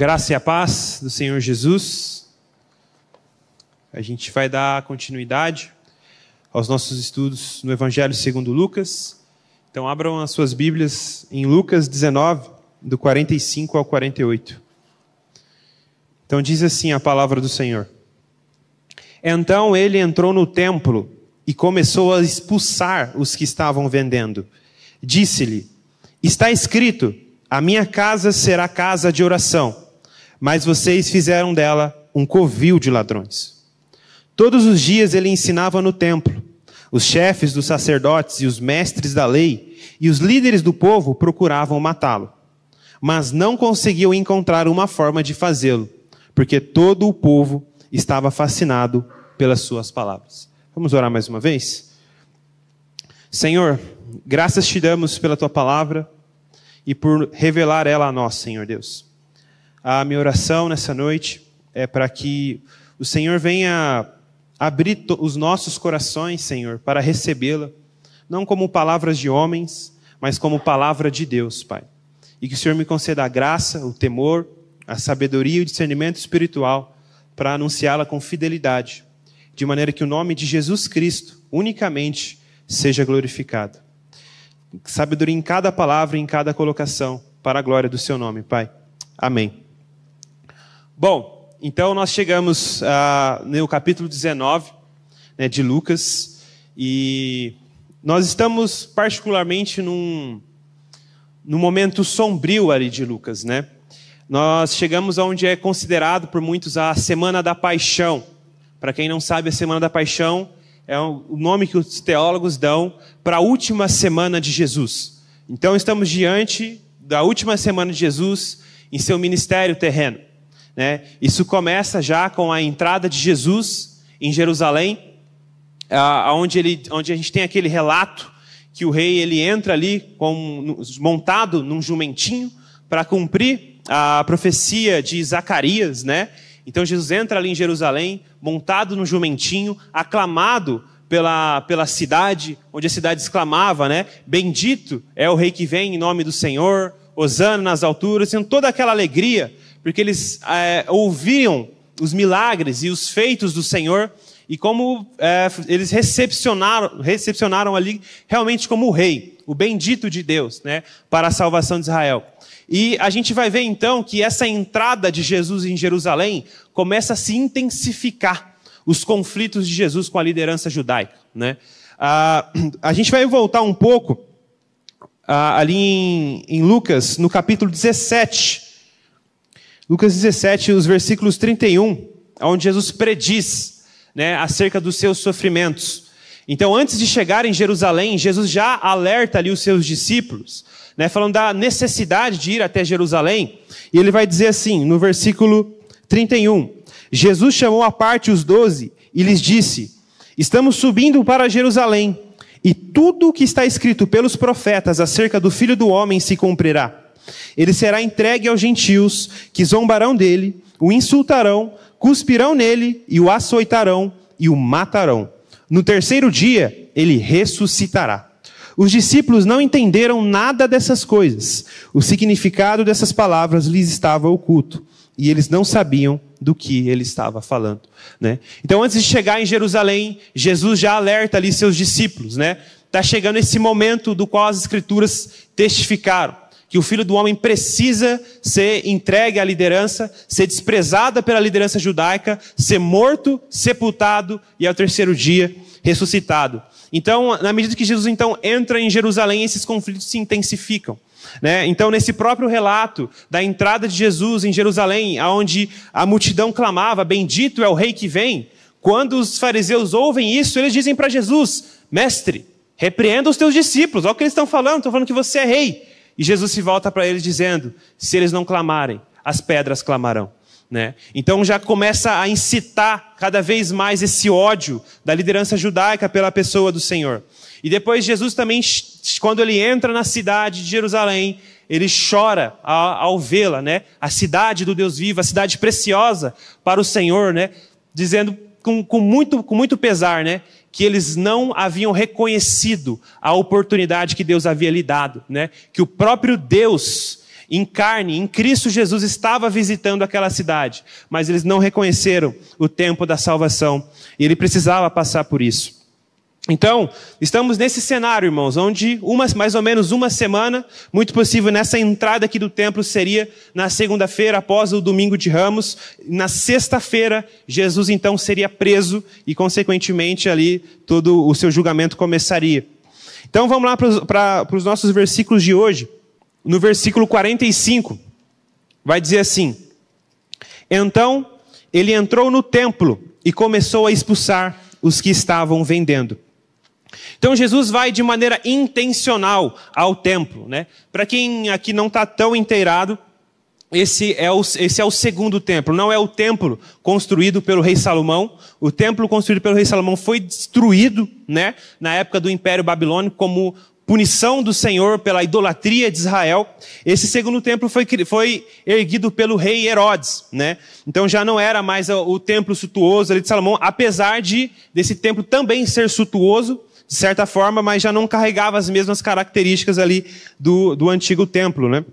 graça e a paz do Senhor Jesus. A gente vai dar continuidade aos nossos estudos no Evangelho segundo Lucas. Então abram as suas Bíblias em Lucas 19, do 45 ao 48. Então diz assim a palavra do Senhor. Então ele entrou no templo e começou a expulsar os que estavam vendendo. Disse-lhe: Está escrito: a minha casa será casa de oração, mas vocês fizeram dela um covil de ladrões. Todos os dias ele ensinava no templo. Os chefes dos sacerdotes e os mestres da lei e os líderes do povo procuravam matá-lo, mas não conseguiam encontrar uma forma de fazê-lo, porque todo o povo estava fascinado pelas suas palavras. Vamos orar mais uma vez? Senhor, graças te damos pela tua palavra e por revelar ela a nós, Senhor Deus. A minha oração nessa noite é para que o Senhor venha abrir os nossos corações, Senhor, para recebê-la, não como palavras de homens, mas como palavra de Deus, Pai. E que o Senhor me conceda a graça, o temor, a sabedoria e o discernimento espiritual para anunciá-la com fidelidade, de maneira que o nome de Jesus Cristo unicamente seja glorificado. Sabedoria em cada palavra, em cada colocação, para a glória do seu nome, Pai. Amém. Bom, então nós chegamos uh, no capítulo 19 né, de Lucas e nós estamos particularmente num, num momento sombrio ali de Lucas, né? Nós chegamos aonde é considerado por muitos a Semana da Paixão. Para quem não sabe, a Semana da Paixão é o nome que os teólogos dão para a última semana de Jesus. Então estamos diante da última semana de Jesus em seu ministério terreno. Né? Isso começa já com a entrada de Jesus em Jerusalém, aonde ele, onde a gente tem aquele relato que o rei ele entra ali com, montado num jumentinho para cumprir a profecia de Zacarias, né? Então Jesus entra ali em Jerusalém montado num jumentinho, aclamado pela, pela cidade, onde a cidade exclamava, né? Bendito é o rei que vem em nome do Senhor, osando nas alturas, sendo toda aquela alegria porque eles é, ouviam os milagres e os feitos do Senhor e como é, eles recepcionaram, recepcionaram ali realmente como o rei, o bendito de Deus, né, para a salvação de Israel. E a gente vai ver então que essa entrada de Jesus em Jerusalém começa a se intensificar os conflitos de Jesus com a liderança judaica, né? Ah, a gente vai voltar um pouco ah, ali em, em Lucas, no capítulo 17, Lucas 17, os versículos 31, onde Jesus prediz né, acerca dos seus sofrimentos. Então, antes de chegar em Jerusalém, Jesus já alerta ali os seus discípulos, né, falando da necessidade de ir até Jerusalém. E ele vai dizer assim, no versículo 31, Jesus chamou à parte os doze e lhes disse: Estamos subindo para Jerusalém, e tudo o que está escrito pelos profetas acerca do filho do homem se cumprirá. Ele será entregue aos gentios, que zombarão dele, o insultarão, cuspirão nele e o açoitarão e o matarão. No terceiro dia, ele ressuscitará. Os discípulos não entenderam nada dessas coisas. O significado dessas palavras lhes estava oculto. E eles não sabiam do que ele estava falando. Né? Então, antes de chegar em Jerusalém, Jesus já alerta ali seus discípulos. Está né? Tá chegando esse momento do qual as Escrituras testificaram que o filho do homem precisa ser entregue à liderança, ser desprezada pela liderança judaica, ser morto, sepultado e ao terceiro dia ressuscitado. Então, na medida que Jesus então entra em Jerusalém, esses conflitos se intensificam. Né? Então, nesse próprio relato da entrada de Jesus em Jerusalém, aonde a multidão clamava: Bendito é o Rei que vem. Quando os fariseus ouvem isso, eles dizem para Jesus: Mestre, repreenda os teus discípulos. Olha o que eles estão falando, estão falando que você é rei. E Jesus se volta para eles dizendo: se eles não clamarem, as pedras clamarão. Né? Então já começa a incitar cada vez mais esse ódio da liderança judaica pela pessoa do Senhor. E depois Jesus também, quando ele entra na cidade de Jerusalém, ele chora ao, vê-la, né? A cidade do Deus vivo, a cidade preciosa para o Senhor, né? Dizendo com, com muito, com muito pesar, né? que eles não haviam reconhecido a oportunidade que Deus havia lhe dado, né? Que o próprio Deus em carne, em Cristo Jesus estava visitando aquela cidade, mas eles não reconheceram o tempo da salvação, e ele precisava passar por isso. Então, estamos nesse cenário, irmãos, onde uma, mais ou menos uma semana, muito possível nessa entrada aqui do templo seria na segunda-feira, após o domingo de Ramos. Na sexta-feira, Jesus então seria preso e, consequentemente, ali todo o seu julgamento começaria. Então, vamos lá para os nossos versículos de hoje. No versículo 45, vai dizer assim: Então ele entrou no templo e começou a expulsar os que estavam vendendo. Então Jesus vai de maneira intencional ao templo, né? Para quem aqui não está tão inteirado, esse é, o, esse é o segundo templo, não é o templo construído pelo rei Salomão. O templo construído pelo rei Salomão foi destruído, né? Na época do Império Babilônico, como punição do Senhor pela idolatria de Israel. Esse segundo templo foi, foi erguido pelo rei Herodes, né? Então já não era mais o, o templo suntuoso ali de Salomão, apesar de desse templo também ser suntuoso, de certa forma, mas já não carregava as mesmas características ali do, do antigo templo, né?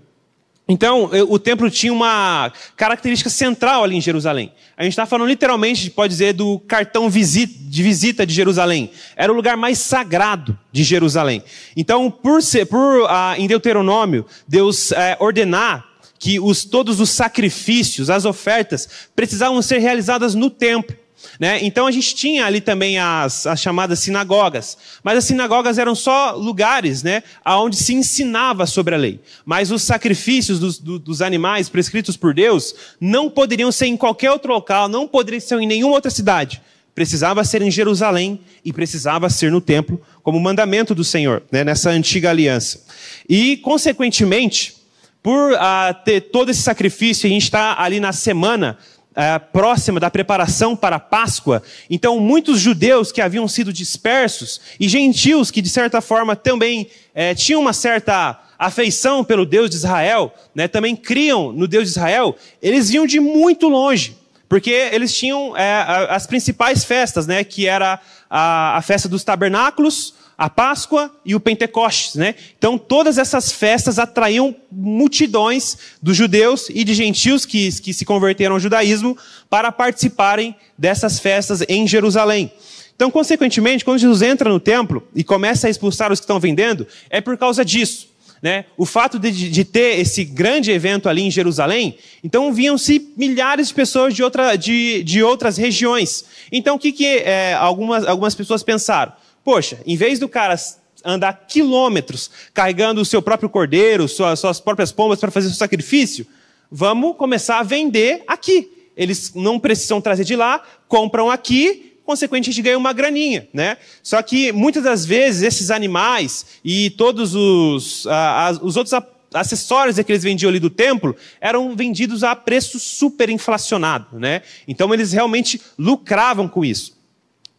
Então, o templo tinha uma característica central ali em Jerusalém. A gente está falando literalmente, pode dizer, do cartão de visita de Jerusalém. Era o lugar mais sagrado de Jerusalém. Então, por, ser, por ah, em Deuteronômio, Deus é, ordenar que os, todos os sacrifícios, as ofertas, precisavam ser realizadas no templo. Né? Então a gente tinha ali também as, as chamadas sinagogas, mas as sinagogas eram só lugares né, onde se ensinava sobre a lei. Mas os sacrifícios dos, do, dos animais prescritos por Deus não poderiam ser em qualquer outro local, não poderiam ser em nenhuma outra cidade. Precisava ser em Jerusalém e precisava ser no templo, como mandamento do Senhor, né, nessa antiga aliança. E, consequentemente, por ah, ter todo esse sacrifício, a gente está ali na semana é, próxima da preparação para a Páscoa, então muitos judeus que haviam sido dispersos e gentios que, de certa forma, também é, tinham uma certa afeição pelo Deus de Israel, né, também criam no Deus de Israel, eles vinham de muito longe, porque eles tinham é, as principais festas, né, que era a, a festa dos tabernáculos, a Páscoa e o Pentecostes, né? Então todas essas festas atraíam multidões dos judeus e de gentios que, que se converteram ao judaísmo para participarem dessas festas em Jerusalém. Então, consequentemente, quando Jesus entra no templo e começa a expulsar os que estão vendendo, é por causa disso. Né? O fato de, de, ter esse grande evento ali em Jerusalém, então vinham-se milhares de pessoas de, outra, de, de outras regiões. Então, o que, que é, algumas, algumas pessoas pensaram? Poxa, em vez do cara andar quilômetros carregando o seu próprio cordeiro, suas, suas próprias pombas para fazer o sacrifício, vamos começar a vender aqui. Eles não precisam trazer de lá, compram aqui, consequentemente a gente ganha uma graninha, né? Só que muitas das vezes esses animais e todos os, ah, os outros acessórios que eles vendiam ali do templo eram vendidos a preço super inflacionado, né? Então eles realmente lucravam com isso.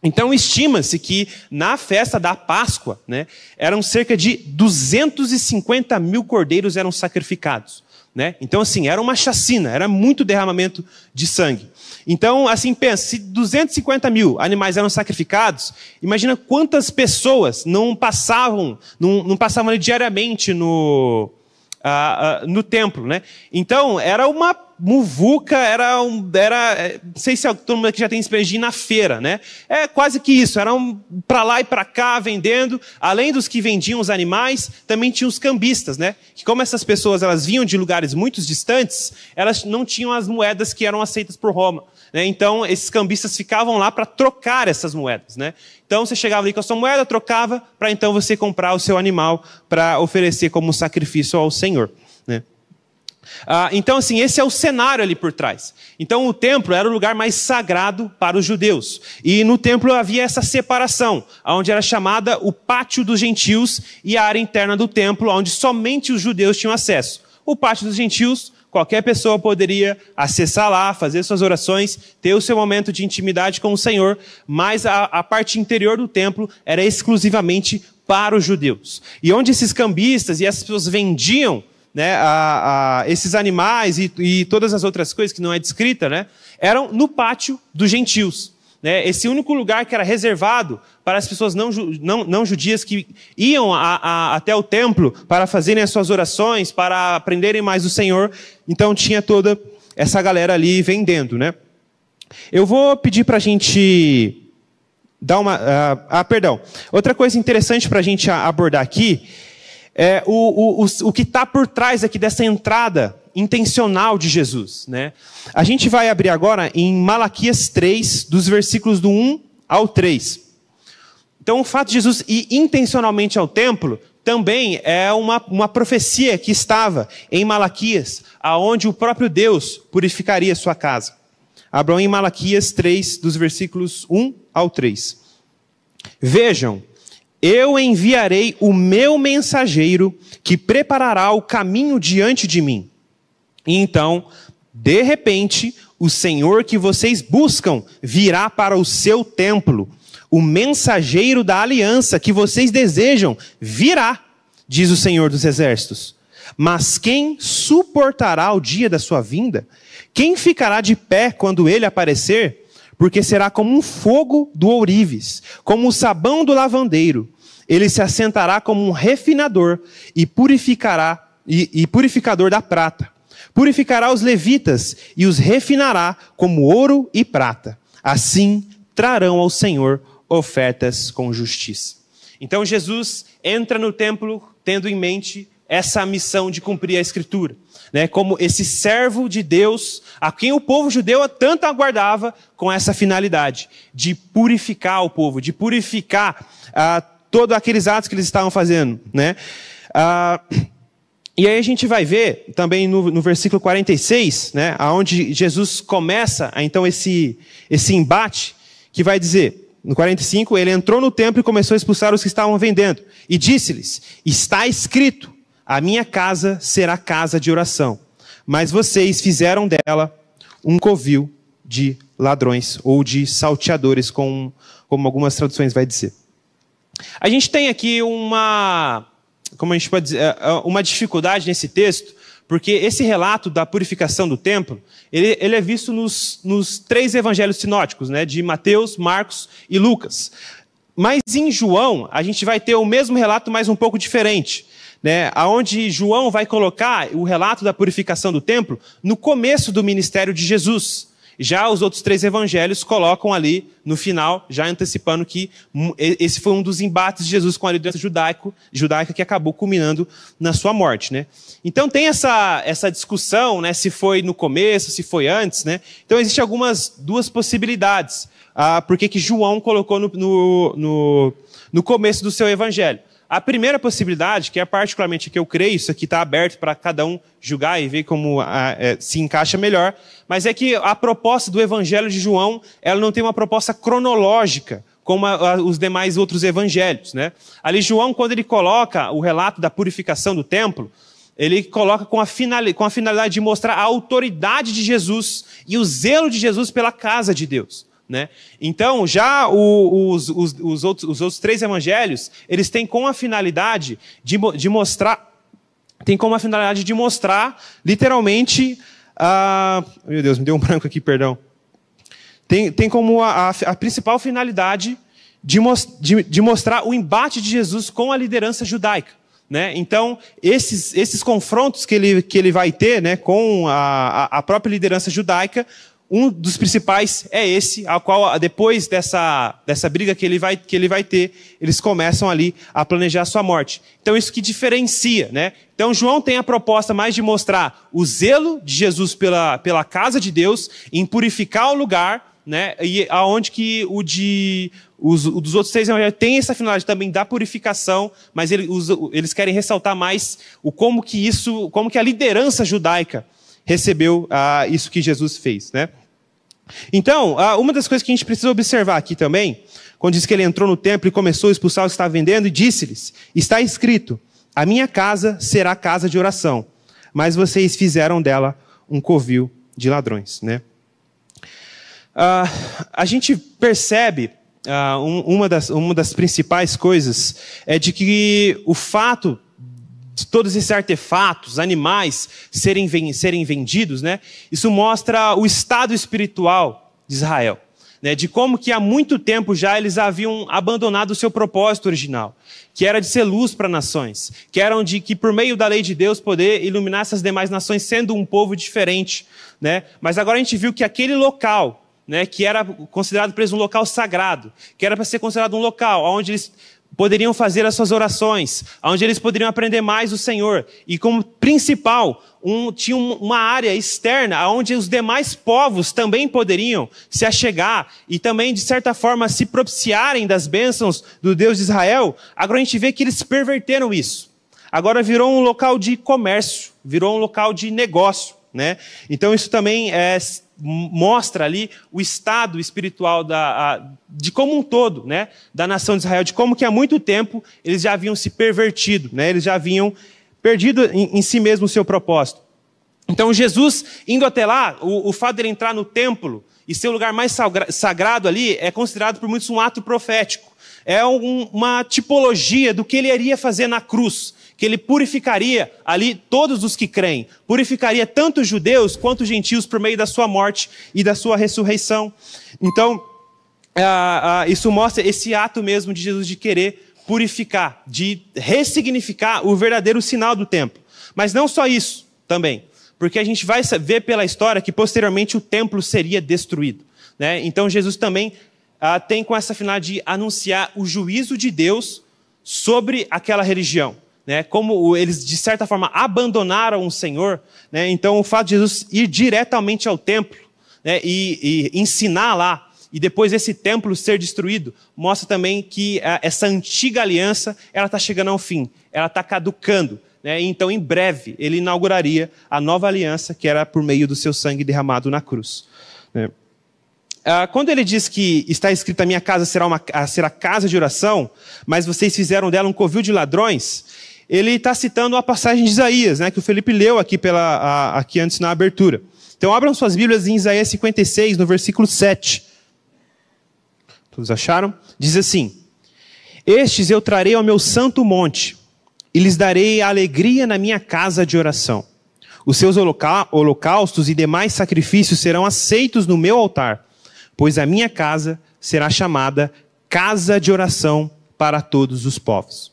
Então, estima-se que na festa da Páscoa, né, eram cerca de 250 mil cordeiros eram sacrificados. Né? Então, assim, era uma chacina, era muito derramamento de sangue. Então, assim, pensa, se 250 mil animais eram sacrificados, imagina quantas pessoas não passavam, não, não passavam diariamente no, no templo, né? Então, era uma muvuca, era um, era, é, não sei se é, todo mundo que já tem experiência de ir na feira, né? É quase que isso, era um para lá e para cá vendendo, além dos que vendiam os animais, também tinha os cambistas, né? Que como essas pessoas elas vinham de lugares muito distantes, elas não tinham as moedas que eram aceitas por Roma. Né? Então, esses cambistas ficavam lá para trocar essas moedas. Né? Então, você chegava ali com a sua moeda, trocava, para então você comprar o seu animal para oferecer como sacrifício ao Senhor. Né? Ah, então, assim, esse é o cenário ali por trás. Então, o templo era o lugar mais sagrado para os judeus. E no templo havia essa separação, onde era chamada o pátio dos gentios e a área interna do templo, onde somente os judeus tinham acesso. O pátio dos gentios qualquer pessoa poderia acessar lá, fazer suas orações, ter o seu momento de intimidade com o Senhor, mas a, a parte interior do templo era exclusivamente para os judeus. E onde esses cambistas e essas pessoas vendiam né, a, a, esses animais e, e todas as outras coisas que não é descrita, né, eram no pátio dos gentios né, esse único lugar que era reservado para as pessoas não, não, não judias que iam a, a, até o templo para fazerem as suas orações, para aprenderem mais o Senhor. Então tinha toda essa galera ali vendendo, né? Eu vou pedir para a gente dar uma. Ah, ah, perdão. Outra coisa interessante para a gente abordar aqui é o, o, o, o que está por trás aqui dessa entrada intencional de Jesus. Né? A gente vai abrir agora em Malaquias 3, dos versículos do 1 ao 3. Então, o fato de Jesus ir intencionalmente ao templo também é uma, uma profecia que estava em Malaquias, aonde o próprio Deus purificaria sua casa. Abram em Malaquias 3, dos versículos 1 ao 3. Vejam, eu enviarei o meu mensageiro que preparará o caminho diante de mim. E então, de repente, o Senhor que vocês buscam virá para o seu templo. O mensageiro da aliança que vocês desejam virá, diz o Senhor dos Exércitos. Mas quem suportará o dia da sua vinda? Quem ficará de pé quando ele aparecer? Porque será como um fogo do ourives, como o sabão do lavandeiro. Ele se assentará como um refinador e purificará e, e purificador da prata Purificará os levitas e os refinará como ouro e prata. Assim trarão ao Senhor ofertas com justiça. Então Jesus entra no templo tendo em mente essa missão de cumprir a Escritura, né? Como esse servo de Deus, a quem o povo judeu tanto aguardava, com essa finalidade de purificar o povo, de purificar ah, todos aqueles atos que eles estavam fazendo, né? Ah, e aí a gente vai ver também no, no versículo 46, né, aonde Jesus começa então esse, esse embate, que vai dizer, no 45, ele entrou no templo e começou a expulsar os que estavam vendendo. E disse-lhes: Está escrito, a minha casa será casa de oração. Mas vocês fizeram dela um covil de ladrões ou de salteadores, como algumas traduções vai dizer. A gente tem aqui uma como a gente pode dizer, é, é uma dificuldade nesse texto, porque esse relato da purificação do templo, ele, ele é visto nos, nos, três evangelhos sinóticos, né, de Mateus, Marcos e Lucas. Mas em João, a gente vai ter o mesmo relato, mas um pouco diferente. Né, aonde João vai colocar o relato da purificação do templo no começo do ministério de Jesus. Já os outros três evangelhos colocam ali no final, já antecipando que hum, esse foi um dos embates de Jesus com a liderança judaico, judaica que acabou culminando na sua morte, né? Então tem essa, essa discussão, né? Se foi no começo, se foi antes, né? Então existem algumas duas possibilidades. Ah, por que João colocou no, no, no, no começo do seu evangelho? A primeira possibilidade, que é particularmente que eu creio, isso aqui está aberto para cada um julgar e ver como a, ah, é, se encaixa melhor, mas é que a proposta do Evangelho de João, ela não tem uma proposta cronológica, como a, a, os demais outros evangelhos. Né? Ali, João, quando ele coloca o relato da purificação do templo, ele coloca com a, com a finalidade de mostrar a autoridade de Jesus e o zelo de Jesus pela casa de Deus. Né? Então, já o, os, os, os, outros, os, outros, três evangelhos, eles têm como a finalidade de, de mostrar, tem como a finalidade de mostrar, literalmente, Meu Deus, me deu um branco aqui, perdão. Tem, tem como a, a, a principal finalidade de, de, de mostrar o embate de Jesus com a liderança judaica. Né? Então, esses, esses confrontos que ele, que ele vai ter né, com a, a própria liderança judaica um dos principais é esse, ao qual depois dessa, dessa briga que ele, vai, que ele vai ter, eles começam ali a planejar a sua morte. Então isso que diferencia, né? Então João tem a proposta mais de mostrar o zelo de Jesus pela, pela casa de Deus, em purificar o lugar, né? E aonde que o de os, o dos outros três tem essa finalidade também da purificação, mas ele, os, eles querem ressaltar mais o como que isso, como que a liderança judaica recebeu ah, isso que Jesus fez, né? Então, ah, uma das coisas que a gente precisa observar aqui também, quando diz que ele entrou no templo e começou a expulsar os que estavam vendendo, e disse-lhes: Está escrito, a minha casa será casa de oração, mas vocês fizeram dela um covil de ladrões. Né? Uh, a gente percebe uh, um, uma, das, uma das principais coisas é de que o fato todos esses artefatos, animais serem, serem vendidos, né? Isso mostra o estado espiritual de Israel, né? De como que há muito tempo já eles haviam abandonado o seu propósito original, que era de ser luz para nações, que era de que por meio da lei de Deus poder iluminar essas demais nações sendo um povo diferente, né? Mas agora a gente viu que aquele local né, que era considerado para eles um local sagrado, que era para ser considerado um local onde eles poderiam fazer as suas orações, onde eles poderiam aprender mais o Senhor. E como principal, um, tinha uma área externa onde os demais povos também poderiam se achegar e também, de certa forma, se propiciarem das bênçãos do Deus de Israel. Agora a gente vê que eles perverteram isso. Agora virou um local de comércio, virou um local de negócio. Né? Então isso também é, mostra ali o estado espiritual da, a, de como um todo, né, da nação de Israel, de como que há muito tempo eles já haviam se pervertido, né, eles já haviam perdido em, em si mesmo o seu propósito. Então Jesus indo até lá, o, o fato dele entrar no templo e seu lugar mais sagrado ali é considerado por muitos um ato profético. É um, uma tipologia do que ele iria fazer na cruz que ele purificaria ali todos os que creem, purificaria tanto os judeus quanto os gentios por meio da sua morte e da sua ressurreição. Então, ah, ah, isso mostra esse ato mesmo de Jesus de querer purificar, de ressignificar o verdadeiro sinal do templo. Mas não só isso também, porque a gente vai ver pela história que posteriormente o templo seria destruído. Né? Então Jesus também ah, tem com essa finalidade de anunciar o juízo de Deus sobre aquela religião né? Como eles de certa forma abandonaram o Senhor, né? Então o fato de Jesus ir diretamente ao templo, né? e, e ensinar lá, e depois esse templo ser destruído, mostra também que a, é, essa antiga aliança ela está chegando ao fim, ela está caducando. Né? Então, em breve, ele inauguraria a nova aliança que era por meio do seu sangue derramado na cruz. Né? Ah, quando ele diz que está escrito a minha casa será, uma, será casa de oração, mas vocês fizeram dela um covil de ladrões, ele está citando a passagem de Isaías, né, que o Felipe leu aqui, pela, a, aqui antes na abertura. Então abram suas Bíblias em Isaías 56, no versículo 7. Todos acharam? Diz assim: Estes eu trarei ao meu santo monte, e lhes darei alegria na minha casa de oração. Os seus holocaustos e demais sacrifícios serão aceitos no meu altar, pois a minha casa será chamada casa de oração para todos os povos.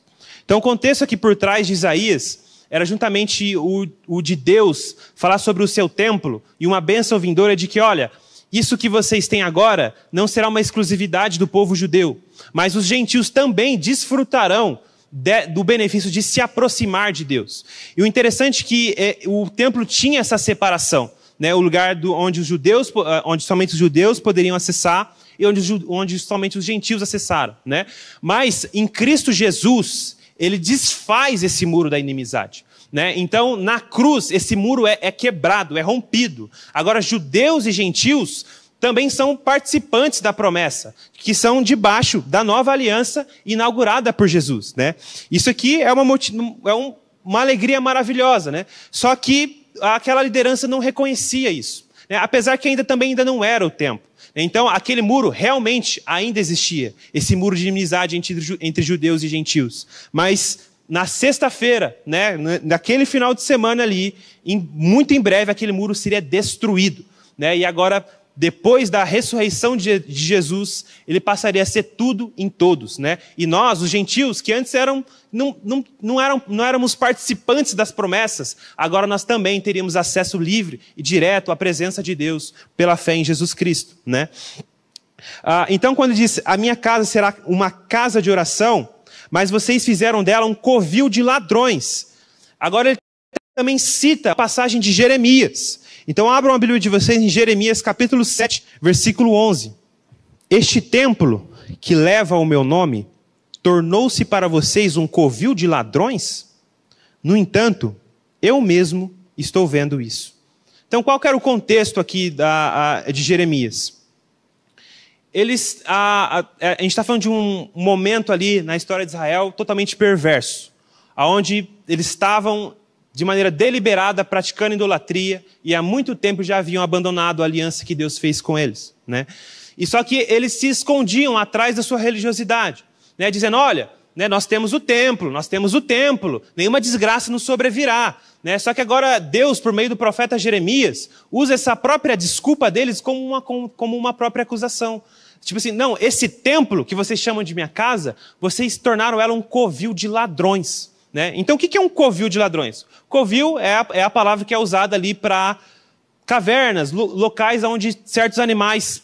Então, o contexto aqui por trás de Isaías era juntamente o, o de Deus falar sobre o seu templo e uma bênção vindoura de que, olha, isso que vocês têm agora não será uma exclusividade do povo judeu, mas os gentios também desfrutarão de, do benefício de se aproximar de Deus. E o interessante é que é, o templo tinha essa separação, né? o lugar do, onde os judeus, ah, onde somente os judeus poderiam acessar e onde, onde somente os gentios acessaram, né? Mas em Cristo Jesus ele desfaz esse muro da inimizade. Né? Então, na cruz, esse muro é, é quebrado, é rompido. Agora, judeus e gentios também são participantes da promessa, que são debaixo da nova aliança inaugurada por Jesus. Né? Isso aqui é uma, é um, uma alegria maravilhosa, né? só que aquela liderança não reconhecia isso. Né? Apesar que ainda também ainda não era o tempo. Então, aquele muro realmente ainda existia, esse muro de inimizade entre judeus e gentios. Mas na sexta-feira, né, naquele final de semana ali, em, muito em breve, aquele muro seria destruído. Né? E agora depois da ressurreição de Jesus, ele passaria a ser tudo em todos, né? E nós, os gentios, que antes eram não, não, não, eram, não éramos participantes das promessas, agora nós também teríamos acesso livre e direto à presença de Deus pela fé em Jesus Cristo, né? Ah, então, quando diz, a minha casa será uma casa de oração, mas vocês fizeram dela um covil de ladrões. Agora ele também cita a passagem de Jeremias, então abram a Bíblia de vocês em Jeremias capítulo 7, versículo 11. Este templo que leva o meu nome tornou-se para vocês um covil de ladrões? No entanto, eu mesmo estou vendo isso. Então, qual era o contexto aqui da, a, de Jeremias? Eles, a, a, é, a gente está falando de um momento ali na história de Israel totalmente perverso, aonde eles estavam de maneira deliberada, praticando idolatria, e há muito tempo já haviam abandonado a aliança que Deus fez com eles. Né? E só que eles se escondiam atrás da sua religiosidade, né? dizendo: olha, né, nós temos o templo, nós temos o templo, nenhuma desgraça nos sobrevirá. Né? Só que agora Deus, por meio do profeta Jeremias, usa essa própria desculpa deles como uma, como uma própria acusação. Tipo assim, não, esse templo que vocês chamam de minha casa, vocês tornaram ela um covil de ladrões. Né? Então, o que é um covil de ladrões? Covil é a, é a palavra que é usada ali para cavernas, lo, locais onde certos animais,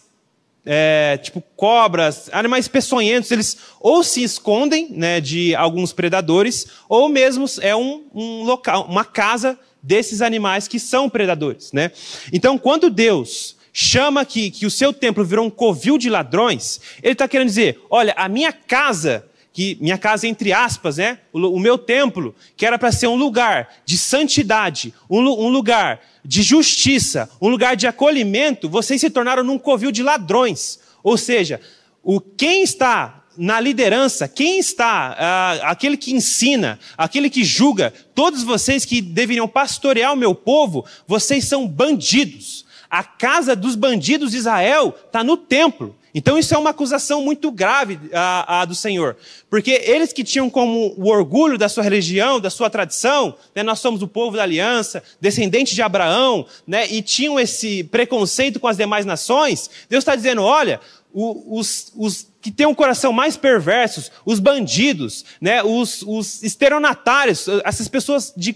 é, tipo cobras, animais peçonhentos, eles ou se escondem né, de alguns predadores, ou mesmo é um, um local, uma casa desses animais que são predadores. Né? Então, quando Deus chama que, que o seu templo virou um covil de ladrões, ele está querendo dizer: olha, a minha casa que minha casa entre aspas, né? O, o meu templo, que era para ser um lugar de santidade, um, um, lugar de justiça, um lugar de acolhimento, vocês se tornaram num covil de ladrões. Ou seja, o quem está na liderança, quem está, ah, aquele que ensina, aquele que julga, todos vocês que deveriam pastorear o meu povo, vocês são bandidos. A casa dos bandidos de Israel está no templo. Então isso é uma acusação muito grave a, a do Senhor, porque eles que tinham como o orgulho da sua religião, da sua tradição, né, nós somos o povo da aliança, descendente de Abraão, né, e tinham esse preconceito com as demais nações, Deus está dizendo, olha, os, os, que têm um coração mais perversos, os bandidos, né, os, os esteronatários, essas pessoas de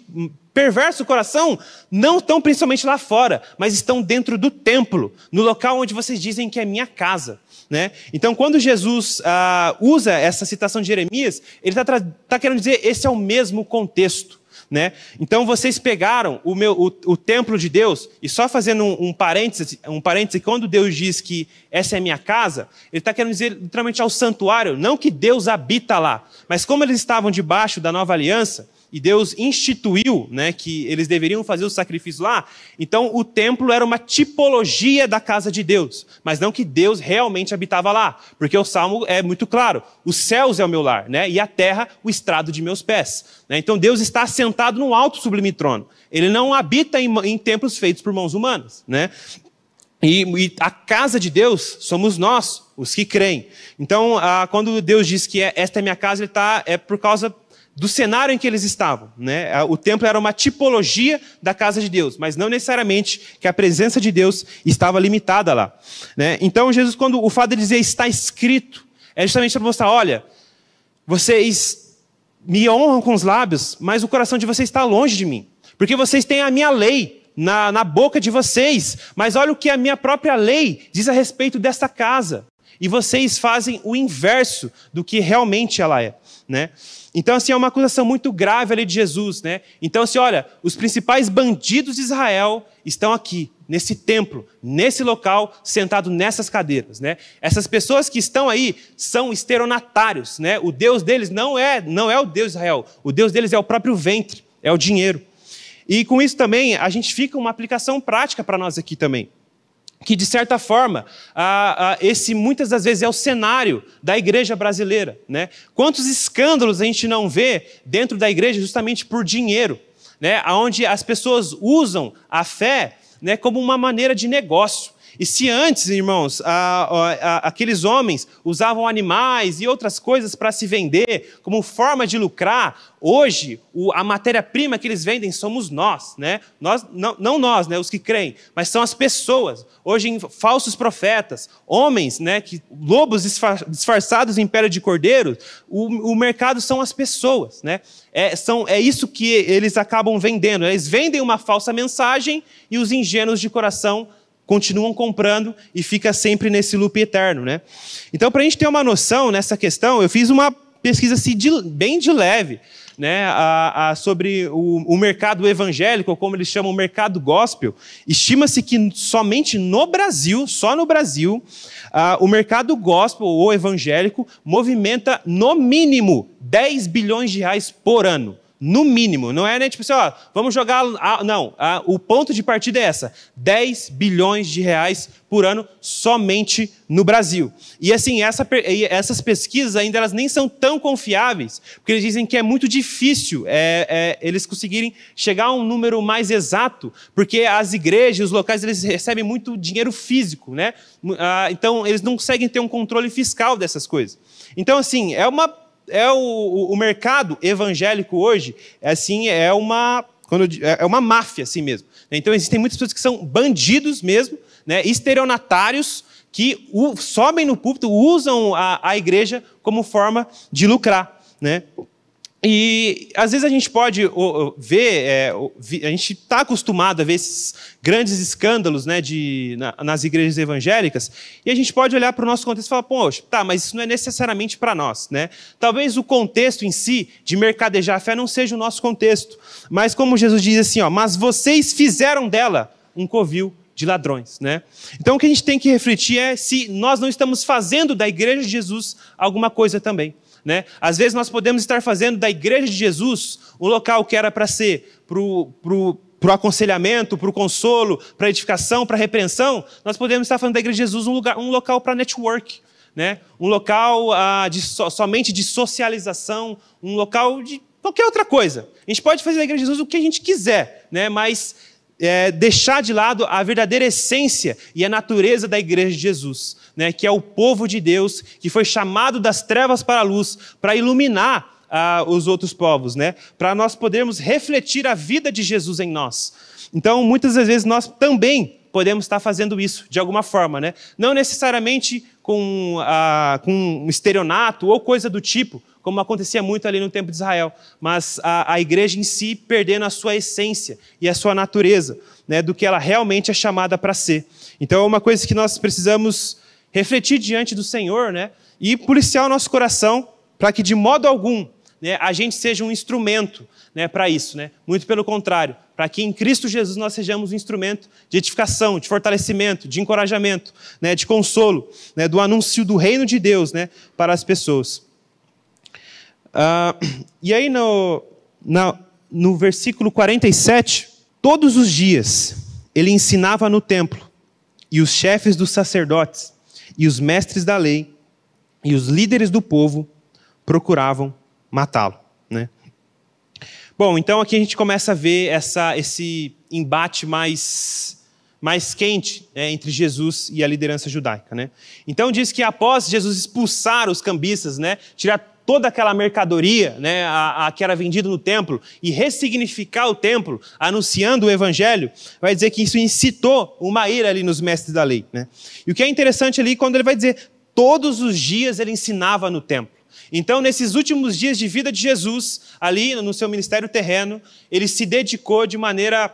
perverso coração, não estão principalmente lá fora, mas estão dentro do templo, no local onde vocês dizem que é minha casa. Né? Então, quando Jesus ah, usa essa citação de Jeremias, ele está tá querendo dizer esse é o mesmo contexto. Né? Então vocês pegaram o, meu, o, o, templo de Deus, e só fazendo um, um, parêntese, um parêntese, quando Deus diz que essa é a minha casa, ele está querendo dizer literalmente ao santuário, não que Deus habita lá, mas como eles estavam debaixo da nova aliança, e Deus instituiu né, que eles deveriam fazer o sacrifício lá, então o templo era uma tipologia da casa de Deus, mas não que Deus realmente habitava lá, porque o salmo é muito claro: os céus é o meu lar, né, e a terra o estrado de meus pés. Né? Então Deus está sentado no alto sublime trono, ele não habita em, em templos feitos por mãos humanas. Né? E, e, a casa de Deus somos nós, os que creem. Então, ah, quando Deus diz que é, esta é minha casa, ele está é por causa do cenário em que eles estavam. Né? O templo era uma tipologia da casa de Deus, mas não necessariamente que a presença de Deus estava limitada lá. Né? Então, Jesus, quando o fato de dizer está escrito, é justamente para mostrar: olha, vocês me honram com os lábios, mas o coração de vocês está longe de mim, porque vocês têm a minha lei. Na, na boca de vocês, mas olha o que a minha própria lei diz a respeito desta casa. E vocês fazem o inverso do que realmente ela é né? Então, assim, é uma acusação muito grave ali de Jesus, né? Então, assim, olha, os principais bandidos de Israel estão aqui, nesse templo, nesse local, sentado nessas cadeiras, né? Essas pessoas que estão aí são esteronatários, né? O Deus deles não é, não é o Deus de Israel. O Deus deles é o próprio ventre, é o dinheiro. E com isso também a gente fica uma aplicação prática para nós aqui também que, de certa forma, esse muitas das vezes é o cenário da igreja brasileira. Né? Quantos escândalos a gente não vê dentro da igreja justamente por dinheiro, né? onde as pessoas usam a fé né, como uma maneira de negócio. E se antes, irmãos, a, a, aqueles homens usavam animais e outras coisas para se vender como forma de lucrar, hoje o, a matéria-prima que eles vendem somos nós, né? Nós não, não nós, né, os que creem, mas são as pessoas. Hoje falsos profetas, homens, né, que lobos disfarçados em pele de cordeiro, o, o mercado são as pessoas, né? É, são, é isso que eles acabam vendendo. Eles vendem uma falsa mensagem e os ingênuos de coração continuam comprando e fica sempre nesse loop eterno, né? Então, para a gente ter uma noção nessa questão, eu fiz uma pesquisa assim, de, bem de leve, né, a, a, sobre o, o, mercado evangélico, ou como eles chamam o mercado gospel, estima-se que somente no Brasil, só no Brasil, o mercado gospel ou evangélico movimenta no mínimo 10 bilhões de reais por ano no mínimo. Não é nem tipo assim, ó, vamos jogar. A, não, a, o ponto de partida é essa: 10 bilhões de reais por ano somente no Brasil. E assim, essa, essas pesquisas ainda elas nem são tão confiáveis, porque eles dizem que é muito difícil é, é, eles conseguirem chegar a um número mais exato, porque as igrejas, os locais, eles recebem muito dinheiro físico, né? Ah, então, eles não conseguem ter um controle fiscal dessas coisas. Então, assim, é uma é o, o mercado evangélico hoje, é assim, é uma, quando digo, é, é uma máfia assim mesmo. Né? Então existem muitas pessoas que são bandidos mesmo, né, estelionatários, que sobem no púlpito, usam a, a igreja como forma de lucrar. Né? E às vezes a gente pode ver, é, a gente está acostumado a ver esses grandes escândalos né, de, na, nas igrejas evangélicas, e a gente pode olhar para o nosso contexto e falar, poxa, tá, mas isso não é necessariamente para nós. Né? Talvez o contexto em si de mercadejar a fé não seja o nosso contexto, mas como Jesus diz assim, ó, mas vocês fizeram dela um covil de ladrões, né? Então o que a gente tem que refletir é se nós não estamos fazendo da igreja de Jesus alguma coisa também. Né? Às vezes nós podemos estar fazendo da igreja de Jesus o local que era para ser para o para o aconselhamento, para o consolo, para a edificação, para a repreensão, nós podemos estar fazendo da Igreja de Jesus um, lugar, um local para network, né? um local ah, de so, somente de socialização, um local de qualquer outra coisa. A gente pode fazer da Igreja de Jesus o que a gente quiser, né? mas é, deixar de lado a verdadeira essência e a natureza da Igreja de Jesus né, que é o povo de Deus, que foi chamado das trevas para a luz, para iluminar ah, os outros povos, né? Para nós podermos refletir a vida de Jesus em nós. Então, muitas das vezes nós também podemos estar fazendo isso de alguma forma, né? Não necessariamente com, ah, com um estereonato ou coisa do tipo, como acontecia muito ali no tempo de Israel, mas a, a igreja em si perdendo a sua essência e a sua natureza, né? Do que ela realmente é chamada para ser. Então, é uma coisa que nós precisamos refletir diante do Senhor, né? E policiar o nosso coração para que de modo algum né, a gente seja um instrumento né, para isso. Né? Muito pelo contrário, para que em Cristo Jesus nós sejamos um instrumento de edificação, de fortalecimento, de encorajamento, né, de consolo, né, do anúncio do reino de Deus né, para as pessoas. Uh, e aí no, na, no versículo 47, todos os dias ele ensinava no templo e os chefes dos sacerdotes e os mestres da lei e os líderes do povo procuravam matá-lo. Né? Bom, então aqui a gente começa a ver essa, esse embate mais, mais quente né, entre Jesus e a liderança judaica. Né? Então diz que após Jesus expulsar os cambistas, né, tirar toda aquela mercadoria né, a, a, que era vendida no templo e ressignificar o templo, anunciando o evangelho, vai dizer que isso incitou uma ira ali nos mestres da lei. Né? E o que é interessante ali, é quando ele vai dizer, todos os dias ele ensinava no templo. Então, nesses últimos dias de vida de Jesus, ali no seu ministério terreno, ele se dedicou de maneira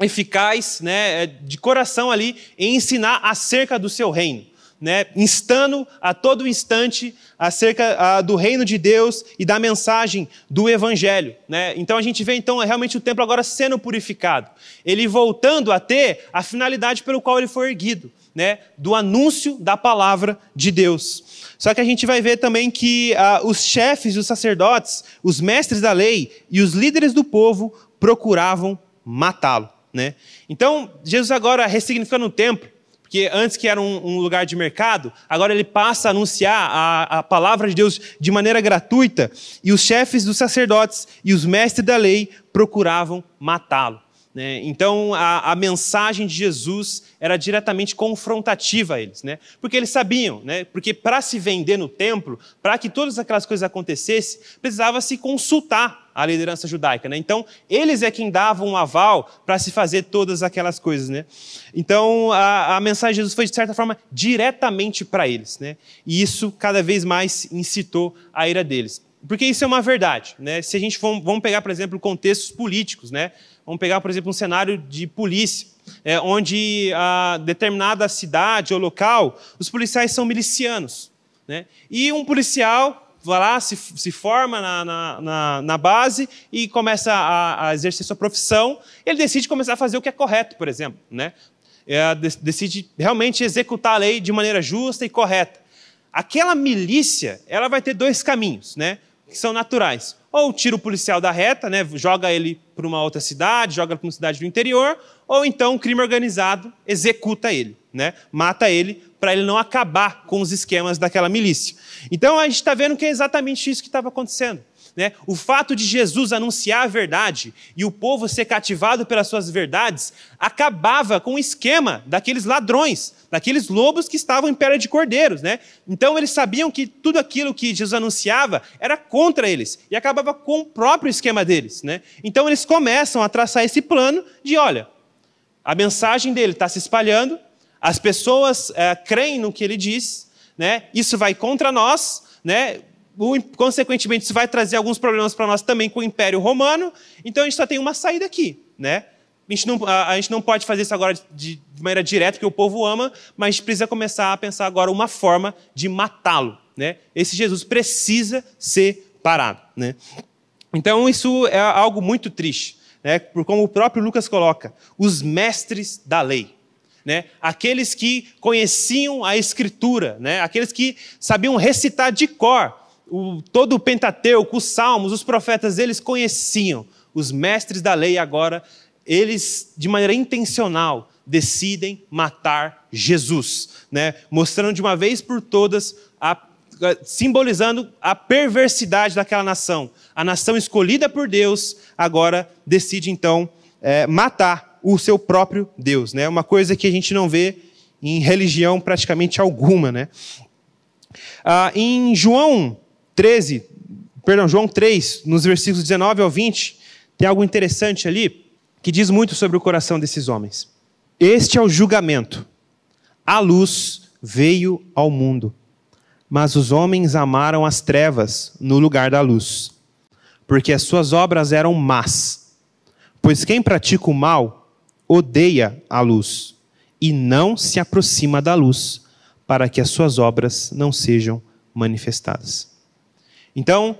eficaz, né, é, de coração ali, em ensinar acerca do seu reino né, instando a todo instante acerca a, ah, do reino de Deus e da mensagem do Evangelho. Né? Então a gente vê então é realmente o templo agora sendo purificado, ele voltando a ter a finalidade pelo qual ele foi erguido, né, do anúncio da palavra de Deus. Só que a gente vai ver também que a, ah, os chefes, os sacerdotes, os mestres da lei e os líderes do povo procuravam matá-lo. Né? Então Jesus agora ressignificando o templo porque antes que era um, um lugar de mercado, agora ele passa a anunciar a, a palavra de Deus de maneira gratuita, e os chefes dos sacerdotes e os mestres da lei procuravam matá-lo. Né? Então, a, a, mensagem de Jesus era diretamente confrontativa a eles, né? porque eles sabiam, né? porque para se vender no templo, para que todas aquelas coisas acontecessem, precisava se consultar a liderança judaica. Né? Então, eles é quem davam um aval para se fazer todas aquelas coisas. Né? Então, a, a mensagem de Jesus foi, de certa forma, diretamente para eles. Né? E isso cada vez mais incitou a ira deles. Porque isso é uma verdade. Né? Se a gente for, vamos pegar, por exemplo, contextos políticos, né? vamos pegar, por exemplo, um cenário de polícia, é, onde a determinada cidade ou local, os policiais são milicianos. Né? E um policial vai lá, se, se forma na, na, na, na, base e começa a, a, exercer sua profissão, ele decide começar a fazer o que é correto, por exemplo. Né? É, decide realmente executar a lei de maneira justa e correta. Aquela milícia, ela vai ter dois caminhos, né? que são naturais. Ou tira o policial da reta, né, joga ele para uma outra cidade, joga para uma cidade do interior, ou então o crime organizado executa ele, né, mata ele para ele não acabar com os esquemas daquela milícia. Então a gente está vendo que é exatamente isso que estava acontecendo. Né? O fato de Jesus anunciar a verdade e o povo ser cativado pelas suas verdades acabava com o esquema daqueles ladrões, daqueles lobos que estavam em pele de cordeiros. Né? Então eles sabiam que tudo aquilo que Jesus anunciava era contra eles e acabava com o próprio esquema deles. Né? Então eles começam a traçar esse plano de: olha, a mensagem dele está se espalhando, as pessoas é, creem no que ele diz, né? isso vai contra nós. Né? consequentemente, isso vai trazer alguns problemas para nós também com o Império Romano. Então a gente só tem uma saída aqui, né? A gente, não, a, a gente não pode fazer isso agora de, de maneira direta, porque o povo ama, mas a gente precisa começar a pensar agora uma forma de matá-lo. Né? Esse Jesus precisa ser parado. Né? Então, isso é algo muito triste, né? por como o próprio Lucas coloca: os mestres da lei. Né? Aqueles que conheciam a escritura, né? aqueles que sabiam recitar de cor o, todo o Pentateuco, os Salmos, os profetas, eles conheciam. Os mestres da lei agora, eles, de maneira intencional, decidem matar Jesus, né? mostrando de uma vez por todas, a, simbolizando a perversidade daquela nação. A nação escolhida por Deus agora decide então é, matar o seu próprio Deus, né? Uma coisa que a gente não vê em religião praticamente alguma, né? Ah, em João 13, perdão, João 3, nos versículos 19 ao 20, tem algo interessante ali que diz muito sobre o coração desses homens. Este é o julgamento. A luz veio ao mundo, mas os homens amaram as trevas no lugar da luz, porque as suas obras eram más. Pois quem pratica o mal odeia a luz e não se aproxima da luz, para que as suas obras não sejam manifestadas. Então,